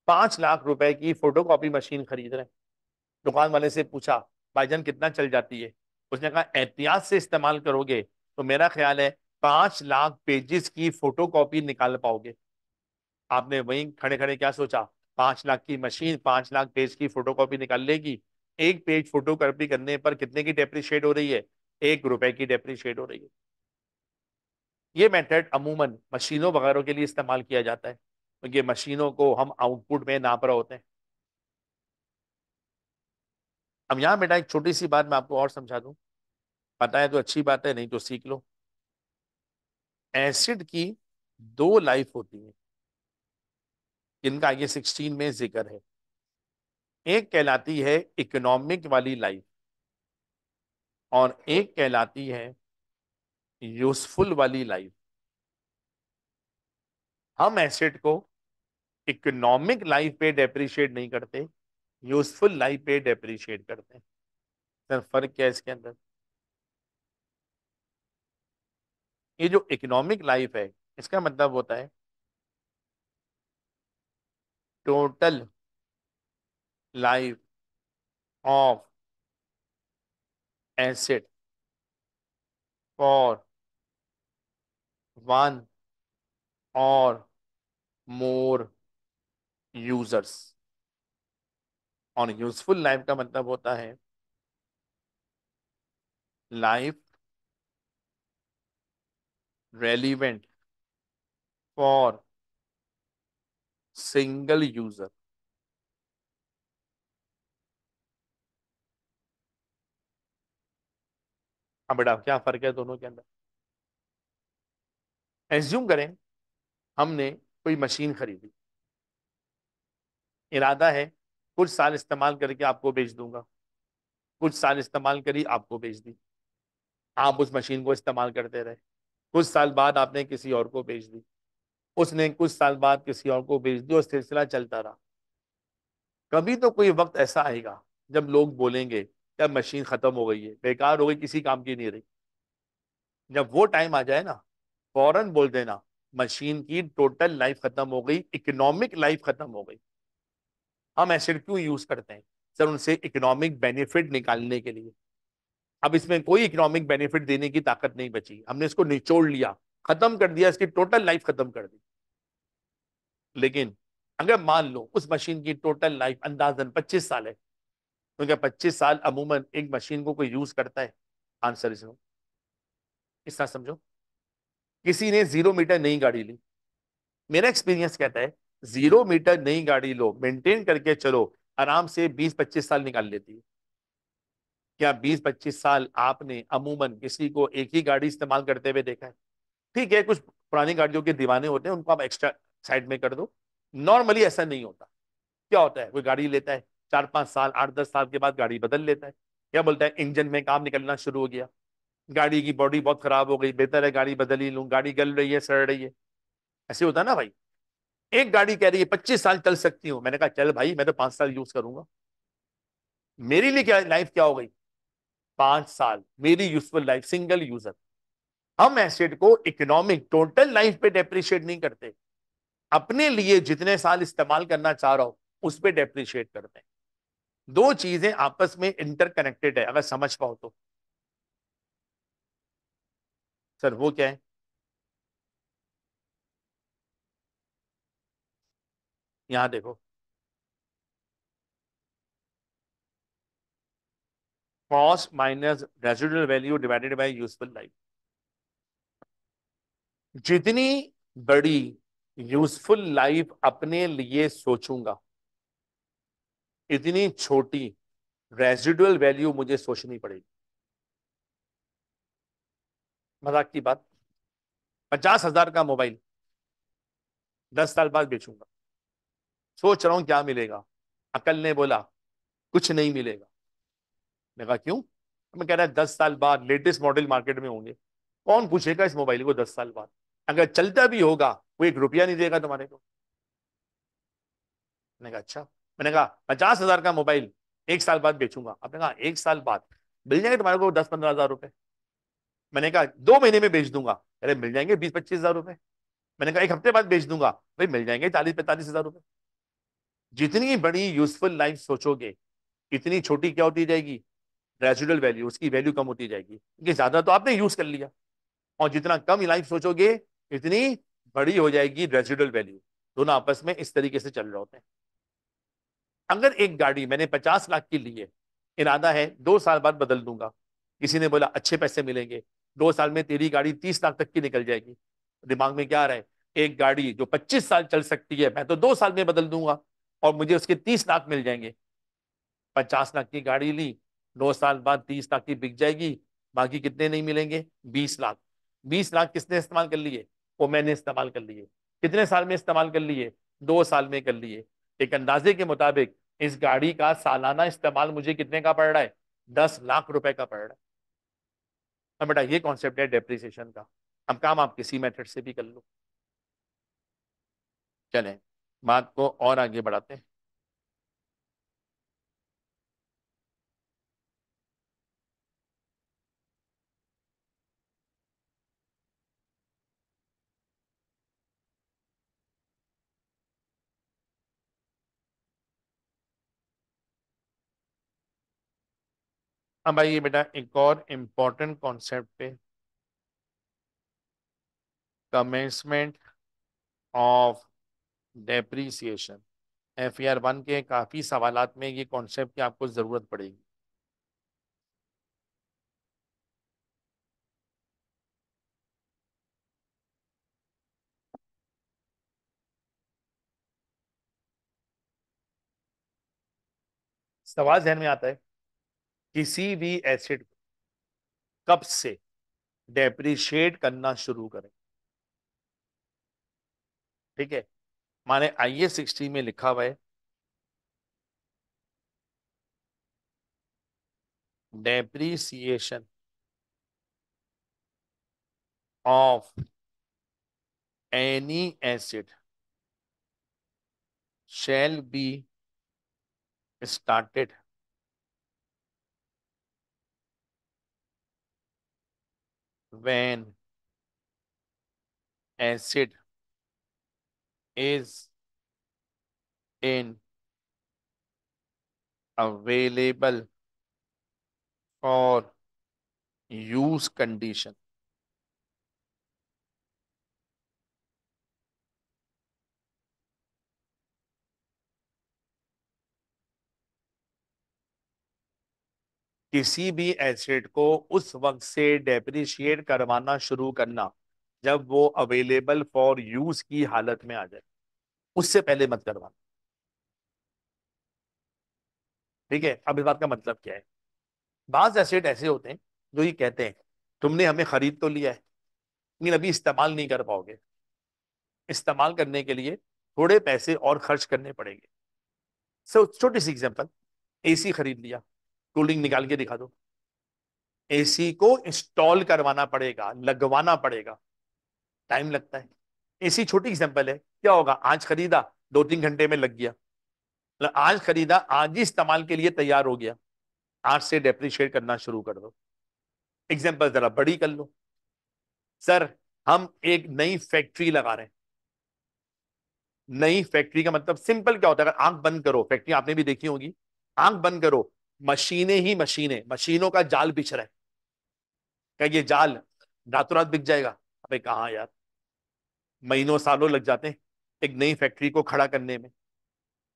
पाँच लाख रुपए की फोटो कापी मशीन खरीद रहे हैं दुकान वाले से पूछा भाईजान कितना चल जाती है उसने कहा एहतियात से इस्तेमाल करोगे तो मेरा ख्याल है पाँच लाख पेजेस की फोटो कापी निकाल पाओगे आपने वहीं खड़े खड़े क्या सोचा पांच लाख की मशीन पांच लाख पेज की फोटोकॉपी निकाल लेगी एक पेज फोटोकॉपी करने पर कितने की डेप्रिशिएट हो रही है एक रुपए की डेप्रिशिएट हो रही है ये मेथड अमूमन मशीनों वगैरह के लिए इस्तेमाल किया जाता है क्योंकि तो मशीनों को हम आउटपुट में नाप रहे होते हैं अब यहां बेटा एक छोटी सी बात मैं आपको और समझा दू पता है तो अच्छी बात है नहीं तो सीख लो एसिड की दो लाइफ होती है जिनका आगे सिक्सटीन में जिक्र है एक कहलाती है इकोनॉमिक वाली लाइफ और एक कहलाती है यूजफुल वाली लाइफ हम एसेट को इकोनॉमिक लाइफ पे डेप्रिशिएट नहीं करते यूजफुल लाइफ पे डेप्रिशिएट करते हैं सर फर्क क्या है इसके अंदर ये जो इकोनॉमिक लाइफ है इसका मतलब होता है total life of acid for one or more users और यूजफुल लाइफ का मतलब होता है life relevant for single user हाँ बेटा क्या फर्क है दोनों के अंदर एज्यूम करें हमने कोई मशीन खरीदी इरादा है कुछ साल इस्तेमाल करके आपको बेच दूंगा कुछ साल इस्तेमाल करी आपको बेच दी आप उस मशीन को इस्तेमाल करते रहे कुछ साल बाद आपने किसी और को बेच दी उसने कुछ साल बाद किसी और को भेज दिया और सिलसिला चलता रहा कभी तो कोई वक्त ऐसा आएगा जब लोग बोलेंगे क्या मशीन ख़त्म हो गई है बेकार हो गई किसी काम की नहीं रही जब वो टाइम आ जाए ना फौरन बोल देना मशीन की टोटल लाइफ ख़त्म हो गई इकोनॉमिक लाइफ ख़त्म हो गई हम एसिड क्यों यूज़ करते हैं सर उनसे इकोनॉमिक बेनिफिट निकालने के लिए अब इसमें कोई इकोनॉमिक बेनिफिट देने की ताकत नहीं बची हमने इसको निचोड़ लिया ख़त्म कर दिया इसकी टोटल लाइफ ख़त्म कर दी लेकिन अगर मान लो उस मशीन की टोटल लाइफ अंदाजन 25 साल है क्योंकि तो 25 साल अमूमन एक मशीन को कोई यूज करता है आंसर इस तरह समझो किसी ने जीरो मीटर नई गाड़ी ली मेरा एक्सपीरियंस कहता है जीरो मीटर नई गाड़ी लो मेंटेन करके चलो आराम से 20-25 साल निकाल लेती है क्या 20-25 साल आपने अमूमन किसी को एक ही गाड़ी इस्तेमाल करते हुए देखा है ठीक है कुछ पुरानी गाड़ियों के दीवाने होते हैं उनको आप एक्स्ट्रा साइड में कर दो नॉर्मली ऐसा नहीं होता क्या होता है कोई गाड़ी लेता है चार पांच साल आठ दस साल के बाद गाड़ी बदल लेता है क्या बोलता है इंजन में काम निकलना शुरू हो गया गाड़ी की बॉडी बहुत खराब हो गई बेहतर है गाड़ी बदल ही लू गाड़ी गल रही है सड़ रही है ऐसे होता ना भाई एक गाड़ी कह रही है पच्चीस साल चल सकती हूँ मैंने कहा चल भाई मैं तो पांच साल यूज करूंगा मेरे लिए क्या लाइफ क्या हो गई पांच साल मेरी यूजफुल लाइफ सिंगल यूजर हम एसेट को इकोनॉमिक टोटल लाइफ पे डेप्रिशिएट नहीं करते अपने लिए जितने साल इस्तेमाल करना चाह रहा हो उस पर डेप्रिशिएट कर दें दो चीजें आपस में इंटरकनेक्टेड है अगर समझ पाओ तो सर वो क्या है यहां देखो cost minus residual value divided by useful life जितनी बड़ी यूजफुल लाइफ अपने लिए सोचूंगा इतनी छोटी रेजिडुअल वैल्यू मुझे सोचनी पड़ेगी मजाक की बात पचास हजार का मोबाइल दस साल बाद बेचूंगा सोच रहा हूं क्या मिलेगा अकल ने बोला कुछ नहीं मिलेगा मैं कहा क्यों तो मैं कह रहा है दस साल बाद लेटेस्ट मॉडल मार्केट में होंगे कौन पूछेगा इस मोबाइल को दस साल बाद अगर चलता भी होगा वो एक रुपया नहीं देगा तुम्हारे को मैंने कहा अच्छा मैंने कहा पचास हजार का मोबाइल एक साल बाद बेचूंगा आपने कहा एक साल बाद मिल जाएंगे तुम्हारे को दस पंद्रह हजार रुपए मैंने कहा दो महीने में बेच दूंगा अरे मिल जाएंगे बीस पच्चीस हजार रुपए मैंने कहा एक हफ्ते बाद बेच दूंगा भाई मिल जाएंगे चालीस पैंतालीस हजार रुपए जितनी बड़ी यूजफुल लाइफ सोचोगे इतनी छोटी क्या होती जाएगी रेजिडल वैल्यू उसकी वैल्यू कम होती जाएगी क्योंकि ज्यादा तो आपने यूज कर लिया और जितना कम लाइफ सोचोगे इतनी बड़ी हो जाएगी रेजिडल वैल्यू दोनों आपस में इस तरीके से चल रहे होते हैं अगर एक गाड़ी मैंने पचास लाख की ली है इरादा है दो साल बाद बदल दूंगा किसी ने बोला अच्छे पैसे मिलेंगे दो साल में तेरी गाड़ी तीस लाख तक की निकल जाएगी दिमाग में क्या आ रहा है एक गाड़ी जो पच्चीस साल चल सकती है मैं तो दो साल में बदल दूंगा और मुझे उसके तीस लाख मिल जाएंगे पचास लाख की गाड़ी ली दो साल बाद तीस लाख की बिक जाएगी बाकी कितने नहीं मिलेंगे बीस लाख बीस लाख किसने इस्तेमाल कर लिए वो मैंने इस्तेमाल कर लिए कितने साल में इस्तेमाल कर लिए दो साल में कर लिए एक अंदाजे के मुताबिक इस गाड़ी का सालाना इस्तेमाल मुझे कितने का पड़ रहा है दस लाख रुपए का पड़ रहा है बेटा ये कॉन्सेप्ट है डेप्रिसिएशन का हम काम आप किसी मेथड से भी कर लो चले बात को और आगे बढ़ाते हैं अब आइए बेटा एक और इम्पॉर्टेंट कॉन्सेप्ट पे commencement of depreciation F R one के काफ़ी सवाल में ये कॉन्सेप्ट की आपको ज़रूरत पड़ेगी सवाल जहन में आता है किसी भी एसिड को कब से डेप्रिशिएट करना शुरू करें ठीक है माने आई ए सिक्सटी में लिखा हुआ है depreciation of any asset shall be started when acid is in available for use condition किसी भी एसेट को उस वक्त से डेप्रिशिएट करवाना शुरू करना जब वो अवेलेबल फॉर यूज की हालत में आ जाए उससे पहले मत करवाना ठीक है अब इस बात का मतलब क्या है बाज एसेट ऐसे होते हैं जो ये कहते हैं तुमने हमें खरीद तो लिया है लेकिन अभी इस्तेमाल नहीं कर पाओगे इस्तेमाल करने के लिए थोड़े पैसे और खर्च करने पड़ेंगे सो छोटी सी एग्जाम्पल एसी खरीद लिया कूलिंग निकाल के दिखा दो एसी को इंस्टॉल करवाना पड़ेगा लगवाना पड़ेगा टाइम लगता है एसी छोटी एग्जाम्पल है क्या होगा आज खरीदा दो तीन घंटे में लग गया मतलब आज खरीदा आज ही इस्तेमाल के लिए तैयार हो गया आज से डेप्रिशिएट करना शुरू कर दो एग्जाम्पल जरा बड़ी कर लो सर हम एक नई फैक्ट्री लगा रहे हैं नई फैक्ट्री का मतलब सिंपल क्या होता है अगर आंख बंद करो फैक्ट्री आपने भी देखी होगी आंख बंद करो मशीनें ही मशीनें मशीनों का जाल बिछ रहा है क्या ये जाल रातों रात बिक जाएगा अबे कहाँ यार महीनों सालों लग जाते हैं एक नई फैक्ट्री को खड़ा करने में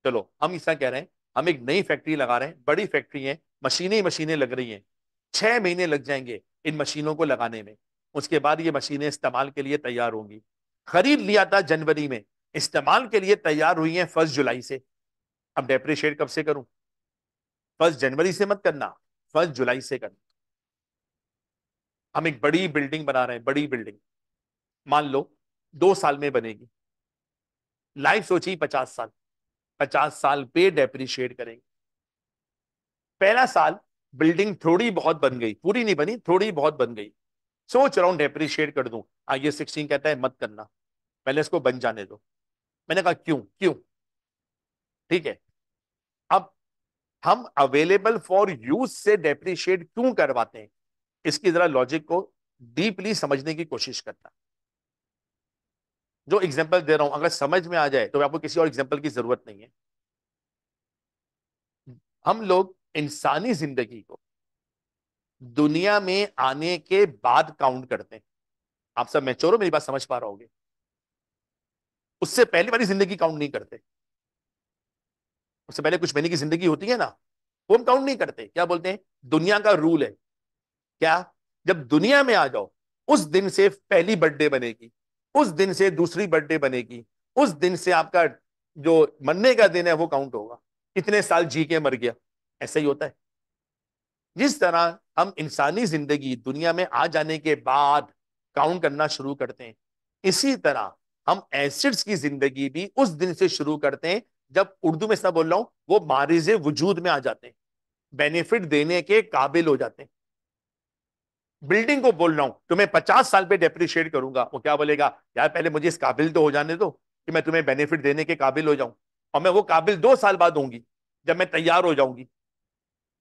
चलो हम ऐसा कह रहे हैं हम एक नई फैक्ट्री लगा रहे हैं बड़ी फैक्ट्री है मशीनें ही मशीनें लग रही हैं छह महीने लग जाएंगे इन मशीनों को लगाने में उसके बाद ये मशीनें इस्तेमाल के लिए तैयार होंगी खरीद लिया था जनवरी में इस्तेमाल के लिए तैयार हुई है फर्स्ट जुलाई से अब डेप्रिशिएट कब से करूं फर्स्ट जनवरी से मत करना फर्स्ट जुलाई से करना हम एक बड़ी बिल्डिंग बना रहे हैं बड़ी बिल्डिंग मान लो दो साल में बनेगी लाइफ सोची पचास साल पचास साल पे डेप्रिशिएट करेंगे पहला साल बिल्डिंग थोड़ी बहुत बन गई पूरी नहीं बनी थोड़ी बहुत बन गई सोच रहा हूं डेप्रिशिएट कर दू आइए सिक्सटीन कहता है मत करना पहले इसको बन जाने दो मैंने कहा क्यों क्यों ठीक है हम अवेलेबल फॉर यूज से डेप्रिशिएट क्यों करवाते हैं इसकी जरा लॉजिक को डीपली समझने की कोशिश करना जो एग्जाम्पल दे रहा हूं अगर समझ में आ जाए तो आपको किसी और एग्जाम्पल की जरूरत नहीं है हम लोग इंसानी जिंदगी को दुनिया में आने के बाद काउंट करते हैं आप सब मैच्योर हो मेरी बात समझ पा रहोगे उससे पहले वाली जिंदगी काउंट नहीं करते उससे पहले कुछ महीने की जिंदगी होती है ना वो हम काउंट नहीं करते क्या बोलते हैं दुनिया का रूल है क्या जब दुनिया में आ जाओ उस दिन से पहली बर्थडे बनेगी उस दिन से दूसरी बर्थडे बनेगी उस दिन से आपका जो मरने का दिन है वो काउंट होगा कितने साल जी के मर गया ऐसा ही होता है जिस तरह हम इंसानी जिंदगी दुनिया में आ जाने के बाद काउंट करना शुरू करते हैं इसी तरह हम एसिड्स की जिंदगी भी उस दिन से शुरू करते हैं जब उर्दू में इतना बोल रहा हूं वो मारिज वजूद में आ जाते हैं बेनिफिट देने के काबिल हो जाते हैं बिल्डिंग को बोल रहा हूं तुम्हें पचास साल पे डेप्रिशिएट करूंगा वो क्या बोलेगा यार पहले मुझे इस काबिल तो हो जाने दो कि मैं तुम्हें बेनिफिट देने के काबिल हो जाऊं और मैं वो काबिल दो साल बाद होंगी जब मैं तैयार हो जाऊंगी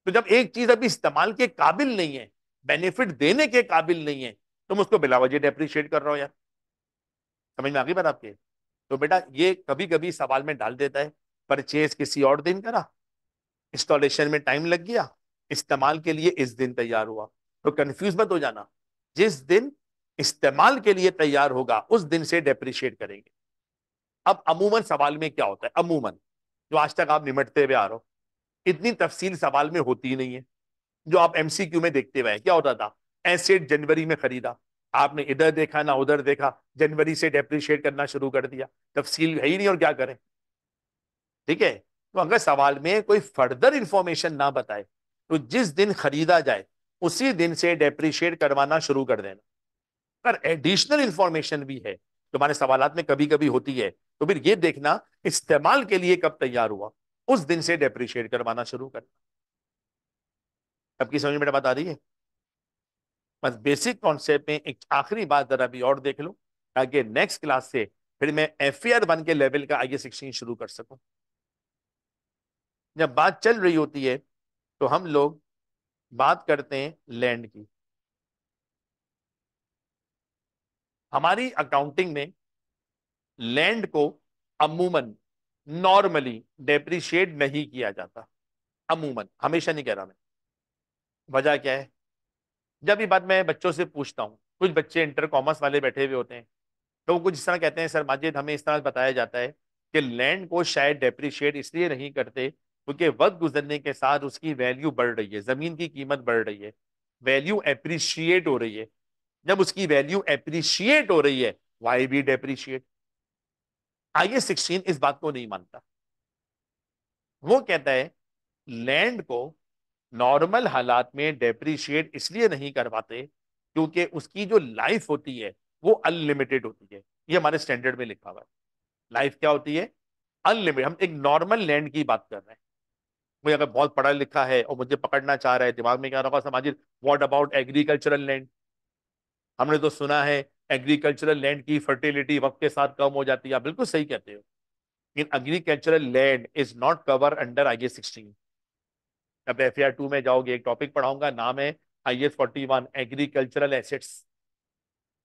तो जब एक चीज अभी इस्तेमाल के काबिल नहीं है बेनिफिट देने के काबिल नहीं है तुम उसको बिलावजे डेप्रिशिएट कर रहा हो यार समझ में आ गई बात आपके तो बेटा ये कभी कभी सवाल में डाल देता है परचेज किसी और दिन करा इंस्टॉलेशन में टाइम लग गया इस्तेमाल के लिए इस दिन तैयार हुआ तो कंफ्यूज मत हो जाना जिस दिन इस्तेमाल के लिए तैयार होगा उस दिन से डेप्रिशिएट करेंगे अब अमूमन सवाल में क्या होता है अमूमन जो आज तक आप निमटते हुए आ रहे हो इतनी तफसील सवाल में होती नहीं है जो आप एमसीक्यू में देखते हुए क्या होता था एसेट जनवरी में खरीदा आपने इधर देखा ना उधर देखा जनवरी से डेप्रिशिएट करना शुरू कर दिया तफसील है ही नहीं और क्या करें ठीक है तो अगर सवाल में कोई फर्दर इंफॉर्मेशन ना बताए तो जिस दिन खरीदा जाए उसी दिन से डेप्रिशिएट करवाना शुरू कर देना अगर एडिशनल इंफॉर्मेशन भी है तुम्हारे सवाल में कभी कभी होती है तो फिर ये देखना इस्तेमाल के लिए कब तैयार हुआ उस दिन से डेप्रिशिएट करवाना शुरू करना सबकी समझ में बात आ रही है बस बेसिक कॉन्सेप्ट में एक आखिरी बात जरा भी और देख लो ताकि नेक्स्ट क्लास से फिर मैं एफ बन के लेवल का आगे सेक्शन शुरू कर सकूं जब बात चल रही होती है तो हम लोग बात करते हैं लैंड की हमारी अकाउंटिंग में लैंड को अमूमन नॉर्मली डेप्रिशिएट नहीं किया जाता अमूमन हमेशा नहीं कह रहा मैं वजह क्या है जब ये बात मैं बच्चों से पूछता हूँ कुछ बच्चे इंटर कॉमर्स वाले बैठे हुए होते हैं तो वो कुछ इस तरह कहते हैं सर माजिद हमें इस तरह बताया जाता है कि लैंड को शायद डेप्रिशिएट इसलिए नहीं करते क्योंकि वक्त गुजरने के साथ उसकी वैल्यू बढ़ रही है ज़मीन की कीमत बढ़ रही है वैल्यू एप्रिशिएट हो रही है जब उसकी वैल्यू एप्रिशिएट हो रही है why be depreciate I A sixteen इस बात को नहीं मानता वो कहता है लैंड को नॉर्मल हालात में डेप्रिशिएट इसलिए नहीं करवाते क्योंकि उसकी जो लाइफ होती है वो अनलिमिटेड होती है ये हमारे स्टैंडर्ड में लिखा हुआ है लाइफ क्या होती है अनलिमिटेड हम एक नॉर्मल लैंड की बात कर रहे हैं मुझे अगर बहुत पढ़ा लिखा है और मुझे पकड़ना चाह रहा है दिमाग में क्या होगा समाजिद व्हाट अबाउट एग्रीकल्चरल लैंड हमने तो सुना है एग्रीकल्चरल लैंड की फर्टिलिटी वक्त के साथ कम हो जाती है आप बिल्कुल सही कहते हो इन agricultural land is not cover under I S sixteen अब एफ आर टू में जाओगे एक टॉपिक पढ़ाऊंगा नाम है I S forty one agricultural assets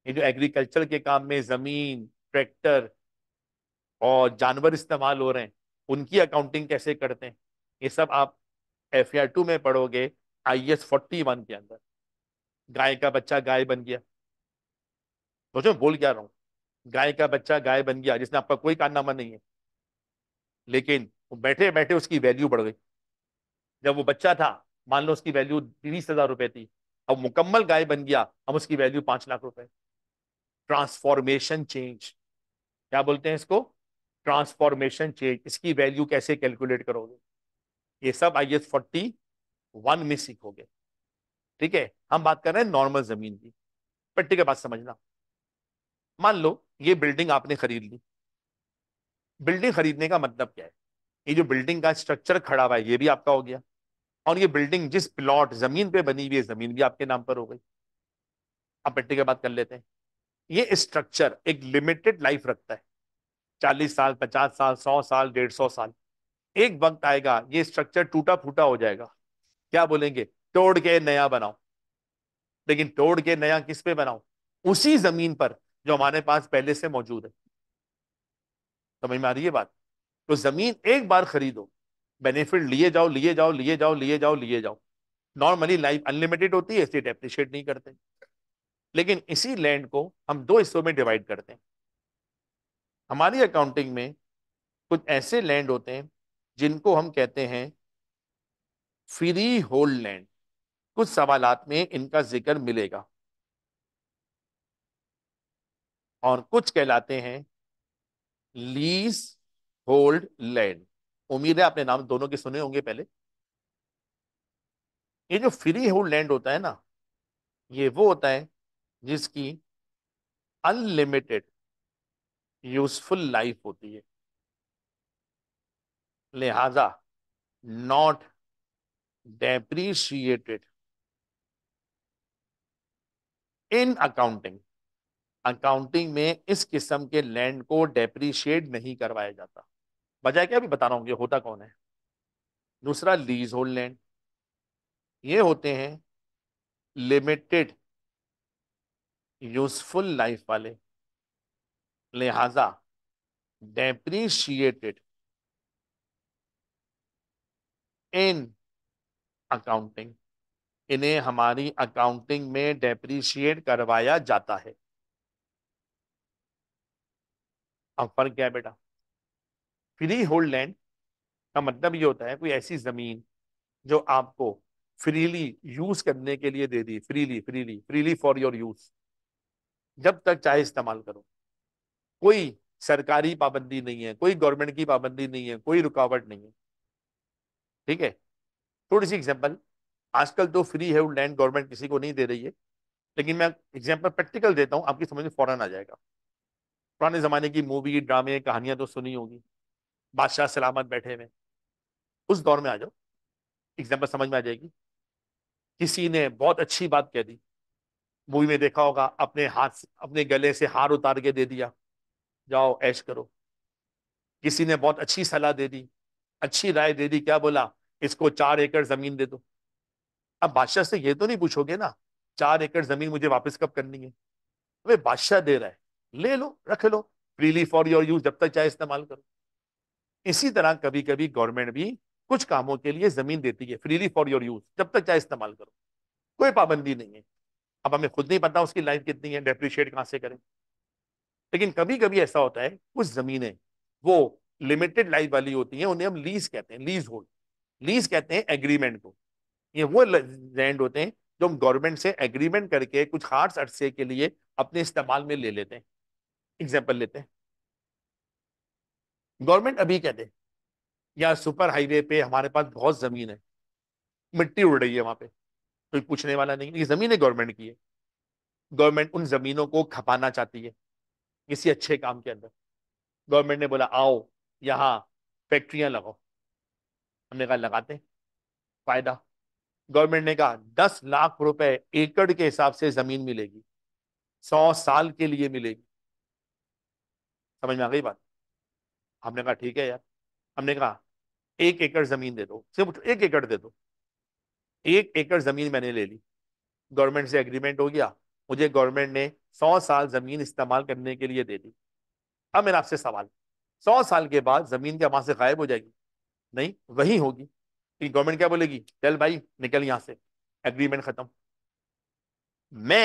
ये जो एग्रीकल्चर के काम में जमीन ट्रैक्टर और जानवर इस्तेमाल हो रहे हैं उनकी अकाउंटिंग कैसे करते हैं ये सब आप एफ आर टू में पढ़ोगे आई एस फोर्टी वन के अंदर गाय का बच्चा गाय बन गया सोचो बोल क्या रहा हूँ गाय का बच्चा गाय बन गया जिसने आपका कोई कारनामा नहीं है लेकिन बैठे बैठे उसकी वैल्यू बढ़ गई जब वो बच्चा था मान लो उसकी वैल्यू बीस हजार रुपए थी अब मुकम्मल गाय बन गया अब उसकी वैल्यू पांच लाख रुपए ट्रांसफॉर्मेशन चेंज क्या बोलते हैं इसको ट्रांसफॉर्मेशन चेंज इसकी वैल्यू कैसे कैलकुलेट करोगे ये सब आई एस फोर्टी वन में सीखोगे ठीक है हम बात कर रहे हैं नॉर्मल जमीन की पट्टी के बात समझना मान लो ये बिल्डिंग आपने खरीद ली बिल्डिंग खरीदने का मतलब क्या है ये जो बिल्डिंग का स्ट्रक्चर खड़ा हुआ है ये भी आपका हो गया और ये बिल्डिंग जिस प्लॉट जमीन पे बनी हुई है जमीन भी आपके नाम पर हो गई आप पट्टी की बात कर लेते हैं ये स्ट्रक्चर एक लिमिटेड लाइफ रखता है चालीस साल पचास साल सौ साल डेढ़ सौ साल एक वक्त आएगा ये स्ट्रक्चर टूटा फूटा हो जाएगा क्या बोलेंगे तोड़ के नया बनाओ लेकिन तोड़ के नया किस पे बनाओ उसी जमीन पर जो हमारे पास पहले से मौजूद है समझ में आ रही है बात तो जमीन एक बार खरीदो बेनिफिट लिए जाओ लिए जाओ लिए जाओ लिए जाओ लिए जाओ नॉर्मली लाइफ अनलिमिटेड होती है इसलिए डेप्रिशिएट नहीं करते लेकिन इसी लैंड को हम दो हिस्सों में डिवाइड करते हैं हमारी अकाउंटिंग में कुछ ऐसे लैंड होते हैं जिनको हम कहते हैं फ्री होल्ड लैंड कुछ सवाल में इनका जिक्र मिलेगा और कुछ कहलाते हैं लीज होल्ड लैंड उम्मीद है आपने नाम दोनों के सुने होंगे पहले ये जो फ्री होल्ड लैंड होता है ना ये वो होता है जिसकी अनलिमिटेड यूजफुल लाइफ होती है लिहाजा not depreciated in accounting accounting में इस किस्म के लैंड को डेप्रीशिएट नहीं करवाया जाता बजाय क्या भी बता रहा हूं ये होता कौन है दूसरा लीज होल्ड लैंड ये होते हैं लिमिटेड यूजफुल लाइफ वाले लिहाजा डेप्रीशिएटेड इन अकाउंटिंग इन्हें हमारी अकाउंटिंग में डेप्रीशिएट करवाया जाता है अब फर्क क्या है बेटा फ्री होल्ड लैंड का मतलब ये होता है कोई ऐसी जमीन जो आपको फ्रीली यूज करने के लिए दे दी freely freely freely for your use जब तक चाहे इस्तेमाल करो कोई सरकारी पाबंदी नहीं है कोई गवर्नमेंट की पाबंदी नहीं है कोई रुकावट नहीं है ठीक है थोड़ी सी एग्जाम्पल आजकल तो फ्री है वो लैंड गवर्नमेंट किसी को नहीं दे रही है लेकिन मैं एग्जाम्पल प्रैक्टिकल देता हूँ आपकी समझ में फ़ौरन आ जाएगा पुराने ज़माने की मूवी ड्रामे कहानियाँ तो सुनी होगी बादशाह सलामत बैठे हुए उस दौर में आ जाओ एग्जाम्पल समझ में आ जाएगी किसी ने बहुत अच्छी बात कह दी मूवी में देखा होगा अपने हाथ अपने गले से हार उतार के दे दिया जाओ ऐश करो किसी ने बहुत अच्छी सलाह दे दी अच्छी राय दे दी क्या बोला इसको चार एकड़ जमीन दे दो अब बादशाह से ये तो नहीं पूछोगे ना चार एकड़ जमीन मुझे वापस कब करनी है अबे बादशाह दे रहा है ले लो रख लो फ्रीली फॉर योर यूज जब तक चाहे इस्तेमाल करो इसी तरह कभी कभी गवर्नमेंट भी कुछ कामों के लिए जमीन देती है फ्रीली फॉर योर यूज जब तक चाहे इस्तेमाल करो कोई पाबंदी नहीं है अब हमें खुद नहीं पता उसकी लाइफ कितनी है डेप्रिशिएट कहाँ से करें लेकिन कभी कभी ऐसा होता है कुछ जमीनें वो लिमिटेड लाइफ वाली होती हैं उन्हें हम लीज कहते हैं लीज होल्ड लीज कहते हैं एग्रीमेंट को ये वो लैंड होते हैं जो हम गवर्नमेंट से एग्रीमेंट करके कुछ खास अरसे के लिए अपने इस्तेमाल में ले लेते हैं एग्जाम्पल लेते हैं गवर्नमेंट अभी कहते हैं यार सुपर हाईवे पे हमारे पास बहुत जमीन है मिट्टी उड़ रही है वहां पे कोई पूछने वाला नहीं ये जमीन है गवर्नमेंट की है गवर्नमेंट उन जमीनों को खपाना चाहती है किसी अच्छे काम के अंदर गवर्नमेंट ने बोला आओ यहाँ फैक्ट्रियां लगाओ हमने कहा लगाते फायदा गवर्नमेंट ने कहा दस लाख रुपए एकड़ के हिसाब से जमीन मिलेगी सौ साल के लिए मिलेगी समझ में आ गई बात हमने कहा ठीक है यार हमने कहा एक एकड़ जमीन दे दो सिर्फ एक एकड़ दे दो एक एकड़ जमीन मैंने ले ली गवर्नमेंट से एग्रीमेंट हो गया मुझे गवर्नमेंट ने सौ साल जमीन इस्तेमाल करने के लिए दे दी अब मेरा आपसे सवाल सौ साल के बाद जमीन क्या वहां से गायब हो जाएगी नहीं वही होगी फिर गवर्नमेंट क्या बोलेगी चल भाई निकल यहां से एग्रीमेंट खत्म मैं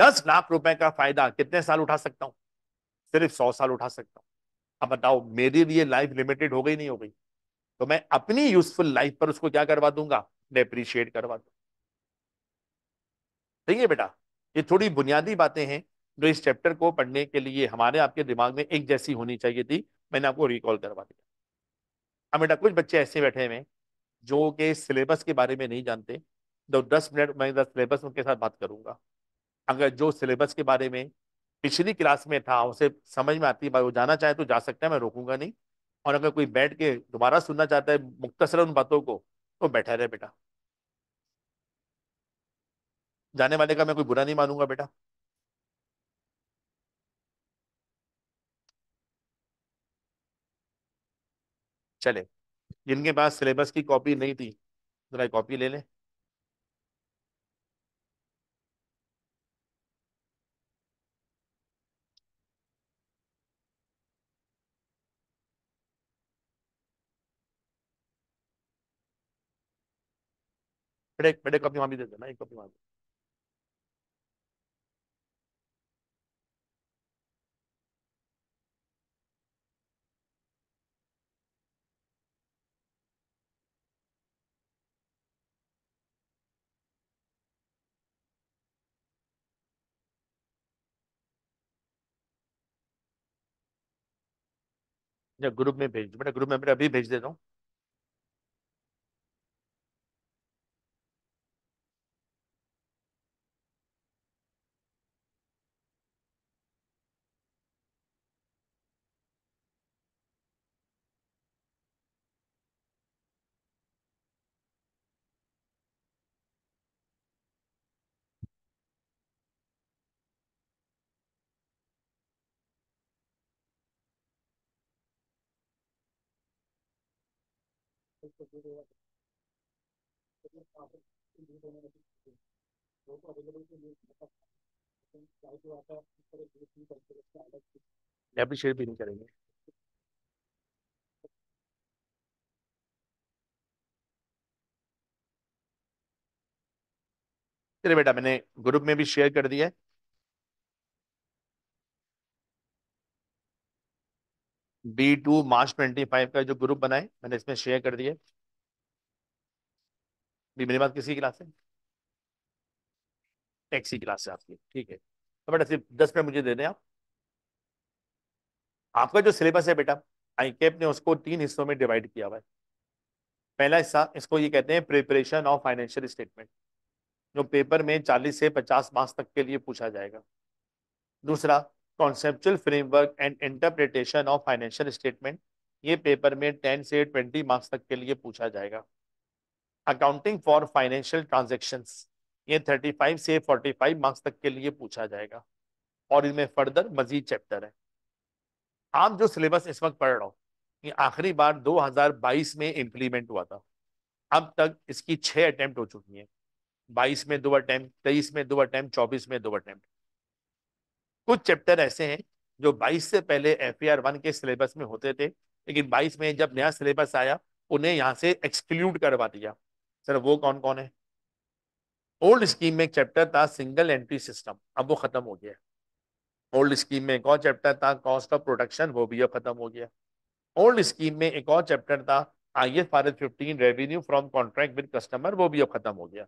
दस लाख रुपए का फायदा कितने साल उठा सकता हूं सिर्फ सौ साल उठा सकता हूं अब बताओ मेरे लिए लाइफ लिमिटेड हो गई नहीं हो गई तो मैं अपनी यूजफुल लाइफ पर उसको क्या करवा दूंगा डेप्रिशिएट करवा दूंगा सही है बेटा ये थोड़ी बुनियादी बातें हैं जो इस चैप्टर को पढ़ने के लिए हमारे आपके दिमाग में एक जैसी होनी चाहिए थी मैंने आपको रिकॉल करवा दिया अब बेटा कुछ बच्चे ऐसे बैठे हुए जो कि सिलेबस के बारे में नहीं जानते तो दस मिनट मैं दस सिलेबस उनके साथ बात करूंगा अगर जो सिलेबस के बारे में पिछली क्लास में था उसे समझ में आती है वो जाना चाहे तो जा सकता है मैं रोकूंगा नहीं और अगर कोई बैठ के दोबारा सुनना चाहता है मुख्तसर उन बातों को तो बैठा रहे बेटा जाने वाले का मैं कोई बुरा नहीं मानूंगा बेटा चले जिनके पास सिलेबस की कॉपी नहीं थी जरा कॉपी ले लें बड़े पहले कॉपी वहां भी दे देना एक कॉपी भी ग्रुप में भेज दो बेटा ग्रुप में अभी भेज देता हूँ शेयर भी नहीं करेंगे तेरे बेटा मैंने ग्रुप में भी शेयर कर दिया है B two March twenty five का जो ग्रुप बनाए मैंने इसमें शेयर कर दिए मेरी बात किसी क्लास है टैक्सी क्लास है आपकी ठीक है तो बेटा सिर्फ दस मिनट मुझे दे दें आप आपका जो सिलेबस है बेटा आई कैप ने उसको तीन हिस्सों में डिवाइड किया हुआ है पहला हिस्सा इसको ये कहते हैं प्रिपरेशन ऑफ फाइनेंशियल स्टेटमेंट जो पेपर में 40 से 50 मार्क्स तक के लिए पूछा जाएगा दूसरा conceptual framework and interpretation of financial statement ये पेपर में टेन से ट्वेंटी मार्क्स तक के लिए पूछा जाएगा अकाउंटिंग फॉर फाइनेंशियल ट्रांजेक्शन्स ये थर्टी फाइव से फोर्टी फाइव मार्क्स तक के लिए पूछा जाएगा और इनमें फर्दर मजीद चैप्टर है आप जो सिलेबस इस वक्त पढ़ रहे हो ये आखिरी बार 2022 में इम्प्लीमेंट हुआ था अब तक इसकी छः अटैम्प्ट हो चुकी हैं 22 में दो अटैम्प्ट 23 में दो अटैम्प्ट 24 में दो अटैम्प्ट कुछ चैप्टर ऐसे हैं जो 22 से पहले एफ आर वन के सिलेबस में होते थे लेकिन 22 में जब नया सिलेबस आया उन्हें यहाँ से एक्सक्लूड करवा दिया सर वो कौन कौन है ओल्ड स्कीम में एक चैप्टर था सिंगल एंट्री सिस्टम अब वो खत्म हो गया ओल्ड स्कीम में एक और चैप्टर था कॉस्ट ऑफ प्रोडक्शन वो भी अब खत्म हो गया ओल्ड स्कीम में एक और चैप्टर था I F R S fifteen revenue from contract with customer वो भी अब खत्म हो गया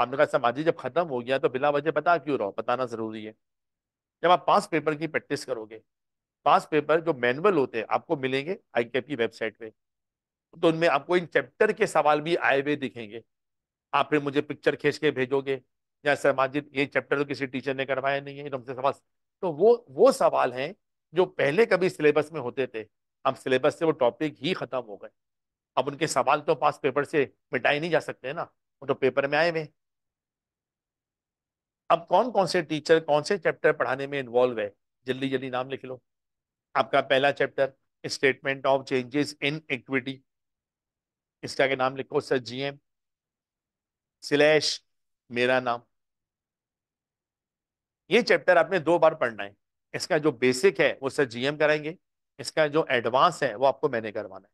आपने कहा समाजी जब खत्म हो गया तो बिला वजह बता क्यों रहो बताना जरूरी है जब आप पास पेपर की प्रैक्टिस करोगे पास पेपर जो मैनुअल होते हैं आपको मिलेंगे आई की वेबसाइट पे तो उनमें आपको इन चैप्टर के सवाल भी आए हुए दिखेंगे आप फिर मुझे पिक्चर खींच के भेजोगे या सर माजिद ये चैप्टर तो किसी टीचर ने करवाया नहीं है तो हमसे सवाल तो वो वो सवाल हैं जो पहले कभी सिलेबस में होते थे अब सिलेबस से वो टॉपिक ही खत्म हो गए अब उनके सवाल तो पास पेपर से मिटाए नहीं जा सकते ना वो तो पेपर में आए हुए अब कौन कौन से टीचर कौन से चैप्टर पढ़ाने में इन्वॉल्व है जल्दी जल्दी नाम लिख लो आपका पहला chapter statement of changes in equity इसका के नाम लिखो सर एम स्लैश मेरा नाम ये चैप्टर आपने दो बार पढ़ना है इसका जो बेसिक है वो सर जीएम कराएंगे इसका जो एडवांस है वो आपको मैंने करवाना है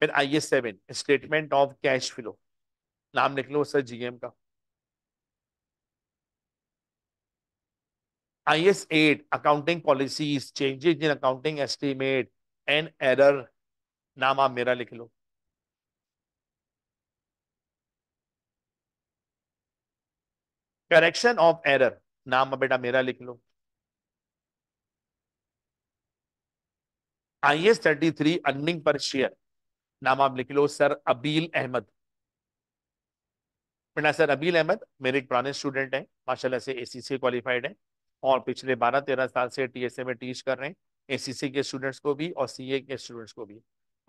फिर I S seven statement of cash flow नाम लिख लो सर जीएम का IS 8, accounting policies, changes in accounting estimate and error. नाम आप मेरा लिख लो करेक्शन ऑफ एरर नाम बेटा मेरा लिख लो I S thirty three earning per share नाम आप लिख लो सर अबील अहमद बेटा सर अबील अहमद मेरे एक पुराने स्टूडेंट हैं माशाल्लाह से एसीसी क्वालिफाइड हैं और पिछले बारह तेरह साल से टीएसए में टीच कर रहे हैं एसीसी के स्टूडेंट्स को भी और सीए के स्टूडेंट्स को भी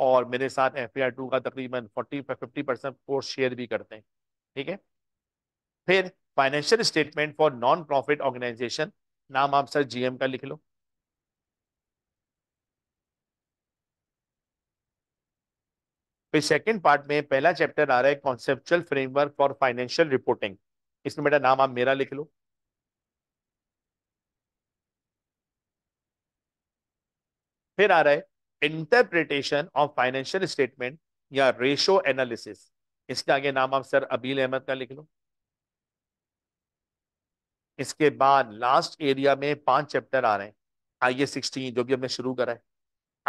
और मेरे साथ एफ आर टू का तकरीबन forty fifty percent course share भी करते हैं ठीक है फिर financial statement for non profit organisation नाम आप सर जीएम का लिख लो फिर सेकेंड पार्ट में पहला चैप्टर आ रहा है conceptual framework for financial reporting इसमें बेटा नाम आप मेरा लिख लो फिर आ रहा है इंटरप्रिटेशन ऑफ फाइनेंशियल स्टेटमेंट या रेशो एनालिसिस इसके आगे नाम आप सर अबील अहमद का लिख लो इसके बाद लास्ट एरिया में पांच चैप्टर आ रहे हैं आई एस सिक्सटीन जो भी हमने शुरू करा है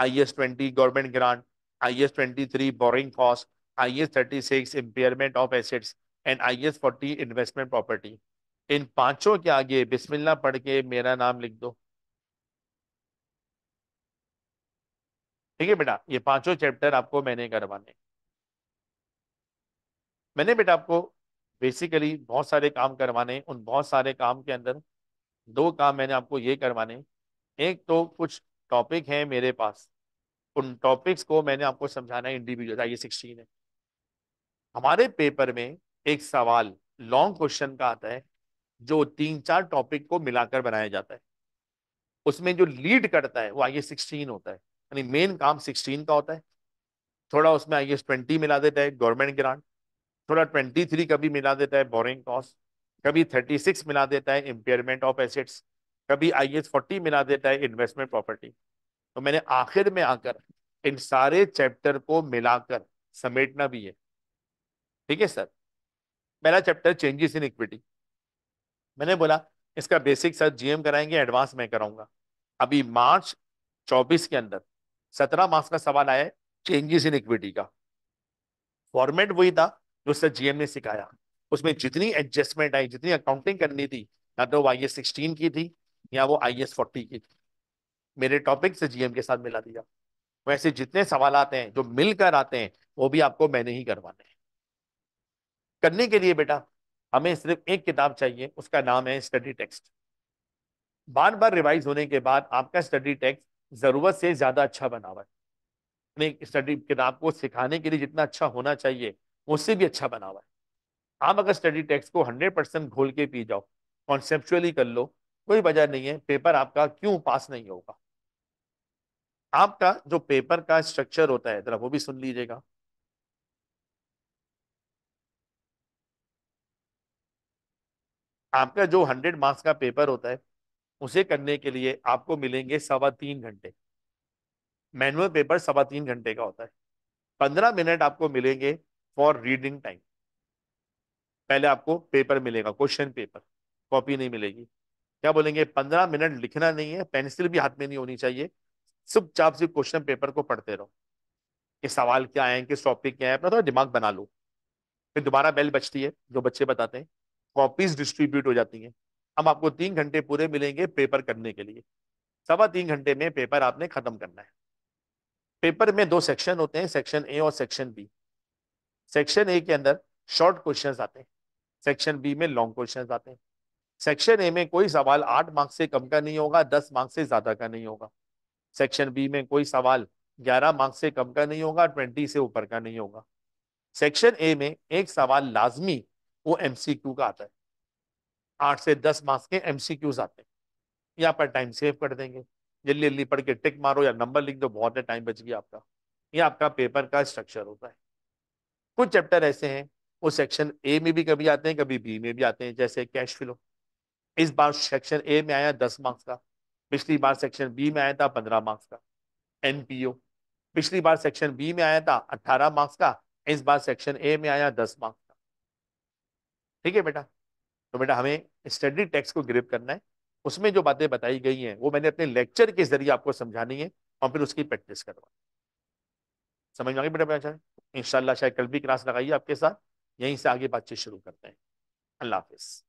I S twenty government grant I S twenty three borrowing cost I S thirty six impairment of assets and I S forty investment property इन पांचों के आगे बिस्मिल्ला पढ़ के मेरा नाम लिख दो ठीक है बेटा ये पांचों चैप्टर आपको मैंने करवाने मैंने बेटा आपको बेसिकली बहुत सारे काम करवाने उन बहुत सारे काम के अंदर दो काम मैंने आपको ये करवाने एक तो कुछ टॉपिक हैं मेरे पास उन टॉपिक्स को मैंने आपको समझाना है इंडिविजुअल आई सिक्सटीन है हमारे पेपर में एक सवाल लॉन्ग क्वेश्चन का आता है जो तीन चार टॉपिक को मिलाकर बनाया जाता है उसमें जो लीड करता है वो आइए सिक्सटीन होता है यानी मेन काम सिक्सटीन का होता है थोड़ा उसमें आई एस ट्वेंटी मिला देता है गवर्नमेंट ग्रांट थोड़ा ट्वेंटी थ्री कभी मिला देता है बोरिंग कॉस्ट कभी थर्टी सिक्स मिला देता है इम्पेयरमेंट ऑफ एसेट्स कभी आई एस फोर्टी मिला देता है इन्वेस्टमेंट प्रॉपर्टी तो मैंने आखिर में आकर इन सारे चैप्टर को मिलाकर समेटना भी है ठीक है सर पहला चैप्टर चेंजेस इन इक्विटी मैंने बोला इसका बेसिक सर जीएम कराएंगे एडवांस मैं कराऊंगा अभी मार्च 24 के अंदर सत्रह मार्क्स का सवाल आया चेंजेस इन इक्विटी का फॉर्मेट वही था जो सर जीएम ने सिखाया उसमें जितनी एडजस्टमेंट आई जितनी अकाउंटिंग करनी थी ना तो वो आई एस सिक्सटीन की थी या वो आई एस फोर्टी की थी मेरे टॉपिक से जीएम के साथ मिला दिया वैसे जितने सवाल आते हैं जो मिलकर आते हैं वो भी आपको मैंने ही करवाने हैं करने के लिए बेटा हमें सिर्फ एक किताब चाहिए उसका नाम है स्टडी टेक्स्ट बार बार रिवाइज होने के बाद आपका स्टडी टेक्स्ट ज़रूरत से ज़्यादा अच्छा बना हुआ है स्टडी किताब को सिखाने के लिए जितना अच्छा होना चाहिए उससे भी अच्छा बना हुआ है आप अगर स्टडी टेक्स्ट को हंड्रेड परसेंट घोल के पी जाओ कॉन्सेप्चुअली कर लो कोई वजह नहीं है पेपर आपका क्यों पास नहीं होगा आपका जो पेपर का स्ट्रक्चर होता है जरा वो भी सुन लीजिएगा आपका जो हंड्रेड मार्क्स का पेपर होता है उसे करने के लिए आपको मिलेंगे सवा तीन घंटे मैनुअल पेपर सवा तीन घंटे का होता है पंद्रह मिनट आपको मिलेंगे फॉर रीडिंग टाइम पहले आपको पेपर मिलेगा क्वेश्चन पेपर कॉपी नहीं मिलेगी क्या बोलेंगे पंद्रह मिनट लिखना नहीं है पेंसिल भी हाथ में नहीं होनी चाहिए चुपचाप से क्वेश्चन पेपर को पढ़ते रहो कि सवाल क्या है किस टॉपिक क्या है अपना थोड़ा दिमाग बना लो फिर दोबारा बेल बचती है जो बच्चे बताते हैं कॉपीज डिस्ट्रीब्यूट हो जाती हैं हम आपको तीन घंटे पूरे मिलेंगे पेपर करने के लिए सवा तीन घंटे में पेपर आपने खत्म करना है पेपर में दो सेक्शन होते हैं सेक्शन ए और सेक्शन बी सेक्शन ए के अंदर शॉर्ट क्वेश्चन आते हैं सेक्शन बी में लॉन्ग क्वेश्चन आते हैं सेक्शन ए में कोई सवाल आठ मार्क्स से कम का नहीं होगा दस मार्क्स से ज्यादा का नहीं होगा सेक्शन बी में कोई सवाल ग्यारह मार्क्स से कम का नहीं होगा ट्वेंटी से ऊपर का नहीं होगा सेक्शन ए में एक सवाल लाजमी वो एमसीक्यू का आता है आठ से दस मार्क्स के एमसीक्यूज आते हैं यहाँ पर टाइम सेव कर देंगे जल्दी जल्दी पढ़ के टिक मारो या नंबर लिख दो बहुत है टाइम बच गया आपका ये आपका पेपर का स्ट्रक्चर होता है कुछ चैप्टर ऐसे हैं वो सेक्शन ए में भी कभी आते हैं कभी बी में भी आते हैं जैसे कैश फ्लो इस बार सेक्शन ए में आया दस मार्क्स का पिछली बार सेक्शन बी में आया था पंद्रह मार्क्स का ओ पिछली बार सेक्शन बी में आया था अट्ठारह मार्क्स का इस बार सेक्शन ए में आया दस मार्क्स का ठीक है बेटा तो बेटा हमें स्टडी टेक्स को ग्रिप करना है उसमें जो बातें बताई गई हैं वो मैंने अपने लेक्चर के जरिए आपको समझानी है और फिर उसकी प्रैक्टिस करवा समझ में आगे बेटा बेटा इंशाल्लाह शायद कल भी क्लास लगाइए आपके साथ यहीं से आगे बातचीत शुरू करते हैं अल्लाह हाफिज़